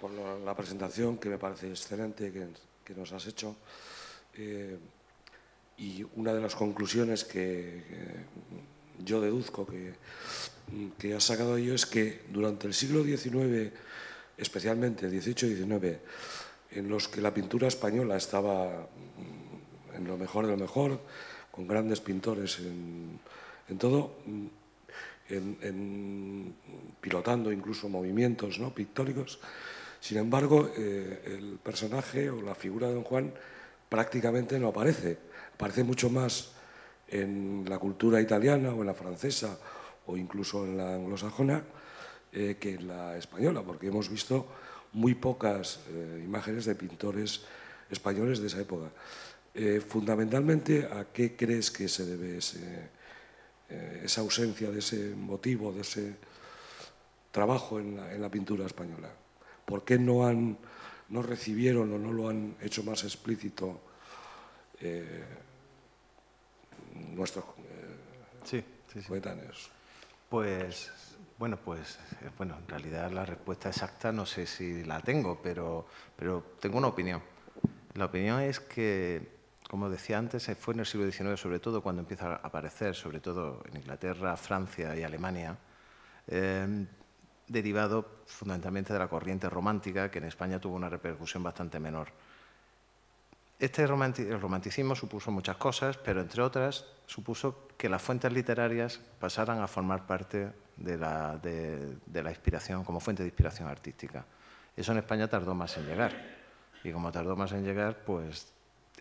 por la presentación que me parece excelente que, nos has hecho. Eh, y una de las conclusiones que, yo deduzco que, que has sacado yo es que durante el siglo XIX, especialmente XVIII y XIX, en los que la pintura española estaba mm, en lo mejor de lo mejor, con grandes pintores en todo, mm, pilotando incluso movimientos ¿no? pictóricos. Sin embargo, eh, el personaje o la figura de Don Juan prácticamente no aparece. Aparece mucho más en la cultura italiana o en la francesa o incluso en la anglosajona eh, que en la española, porque hemos visto muy pocas eh, imágenes de pintores españoles de esa época. fundamentalmente, ¿a qué crees que se debe ese, eh, esa ausencia de ese motivo, de ese trabajo en la, pintura española. ¿Por qué no, han, no recibieron o no lo han hecho más explícito eh, nuestros eh, sí, Pues bueno, pues bueno, en realidad la respuesta exacta no sé si la tengo, pero, pero tengo una opinión. La opinión es que como decía antes, eh, fue en el siglo XIX sobre todo cuando empieza a aparecer, sobre todo en Inglaterra, Francia y Alemania, eh, derivado fundamentalmente de la corriente romántica, que en España tuvo una repercusión bastante menor. Este romanticismo supuso muchas cosas, pero entre otras supuso que las fuentes literarias pasaran a formar parte de la inspiración, como fuente de inspiración artística. Eso en España tardó más en llegar. Y como tardó más en llegar, pues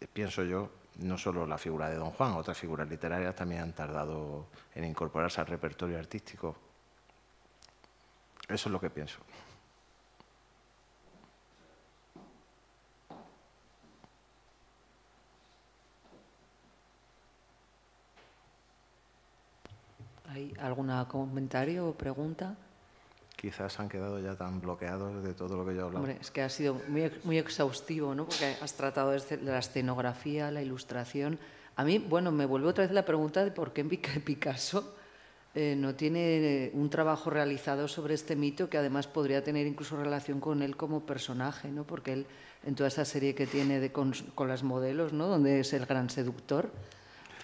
pienso yo, no solo la figura de Don Juan, otras figuras literarias también han tardado en incorporarse al repertorio artístico. Eso es lo que pienso. ¿Hay algún comentario o pregunta? quizás han quedado ya tan bloqueados de todo lo que yo he hablado. Hombre, es que ha sido muy, exhaustivo, ¿no? Porque has tratado de este, la escenografía, la ilustración. A mí, bueno, me vuelve otra vez la pregunta de por qué Picasso eh, no tiene eh, un trabajo realizado sobre este mito que además podría tener incluso relación con él como personaje, ¿no? Porque él, en toda esa serie que tiene de con, con las modelos, ¿no? Donde es el gran seductor,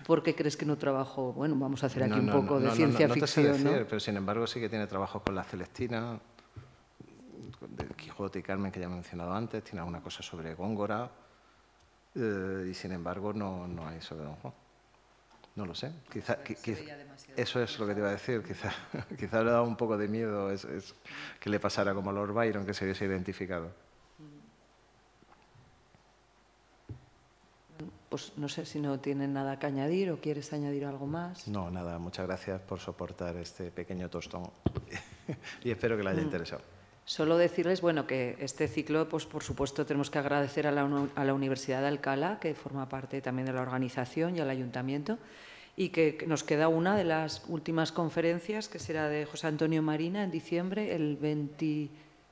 ¿por qué crees que no trabajo? Bueno, vamos a hacer aquí un poco de ciencia ficción. Te sé decir, pero sin embargo sí que tiene trabajo con la Celestina, Quijote y Carmen que ya he mencionado antes, tiene alguna cosa sobre Góngora, eh, y sin embargo no, hay sobre Don Juan. No lo sé. Quizá, eso es lo que te iba a decir. Quizá, quizás le da un poco de miedo es, que le pasara como a Lord Byron, que se hubiese identificado. Pues no sé si no tienen nada que añadir o quieres añadir algo más. No, nada, muchas gracias por soportar este pequeño tostón y espero que le haya mm. interesado. Solo decirles, bueno, que este ciclo, pues por supuesto tenemos que agradecer a la, Universidad de Alcalá, que forma parte también de la organización y al ayuntamiento, y que nos queda una de las últimas conferencias, que será de José Antonio Marina en diciembre, el el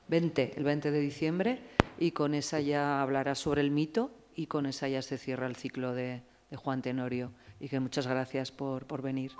20 de diciembre, y con esa ya hablará sobre el mito y con esa ya se cierra el ciclo de, Juan Tenorio. Y que muchas gracias por, por venir.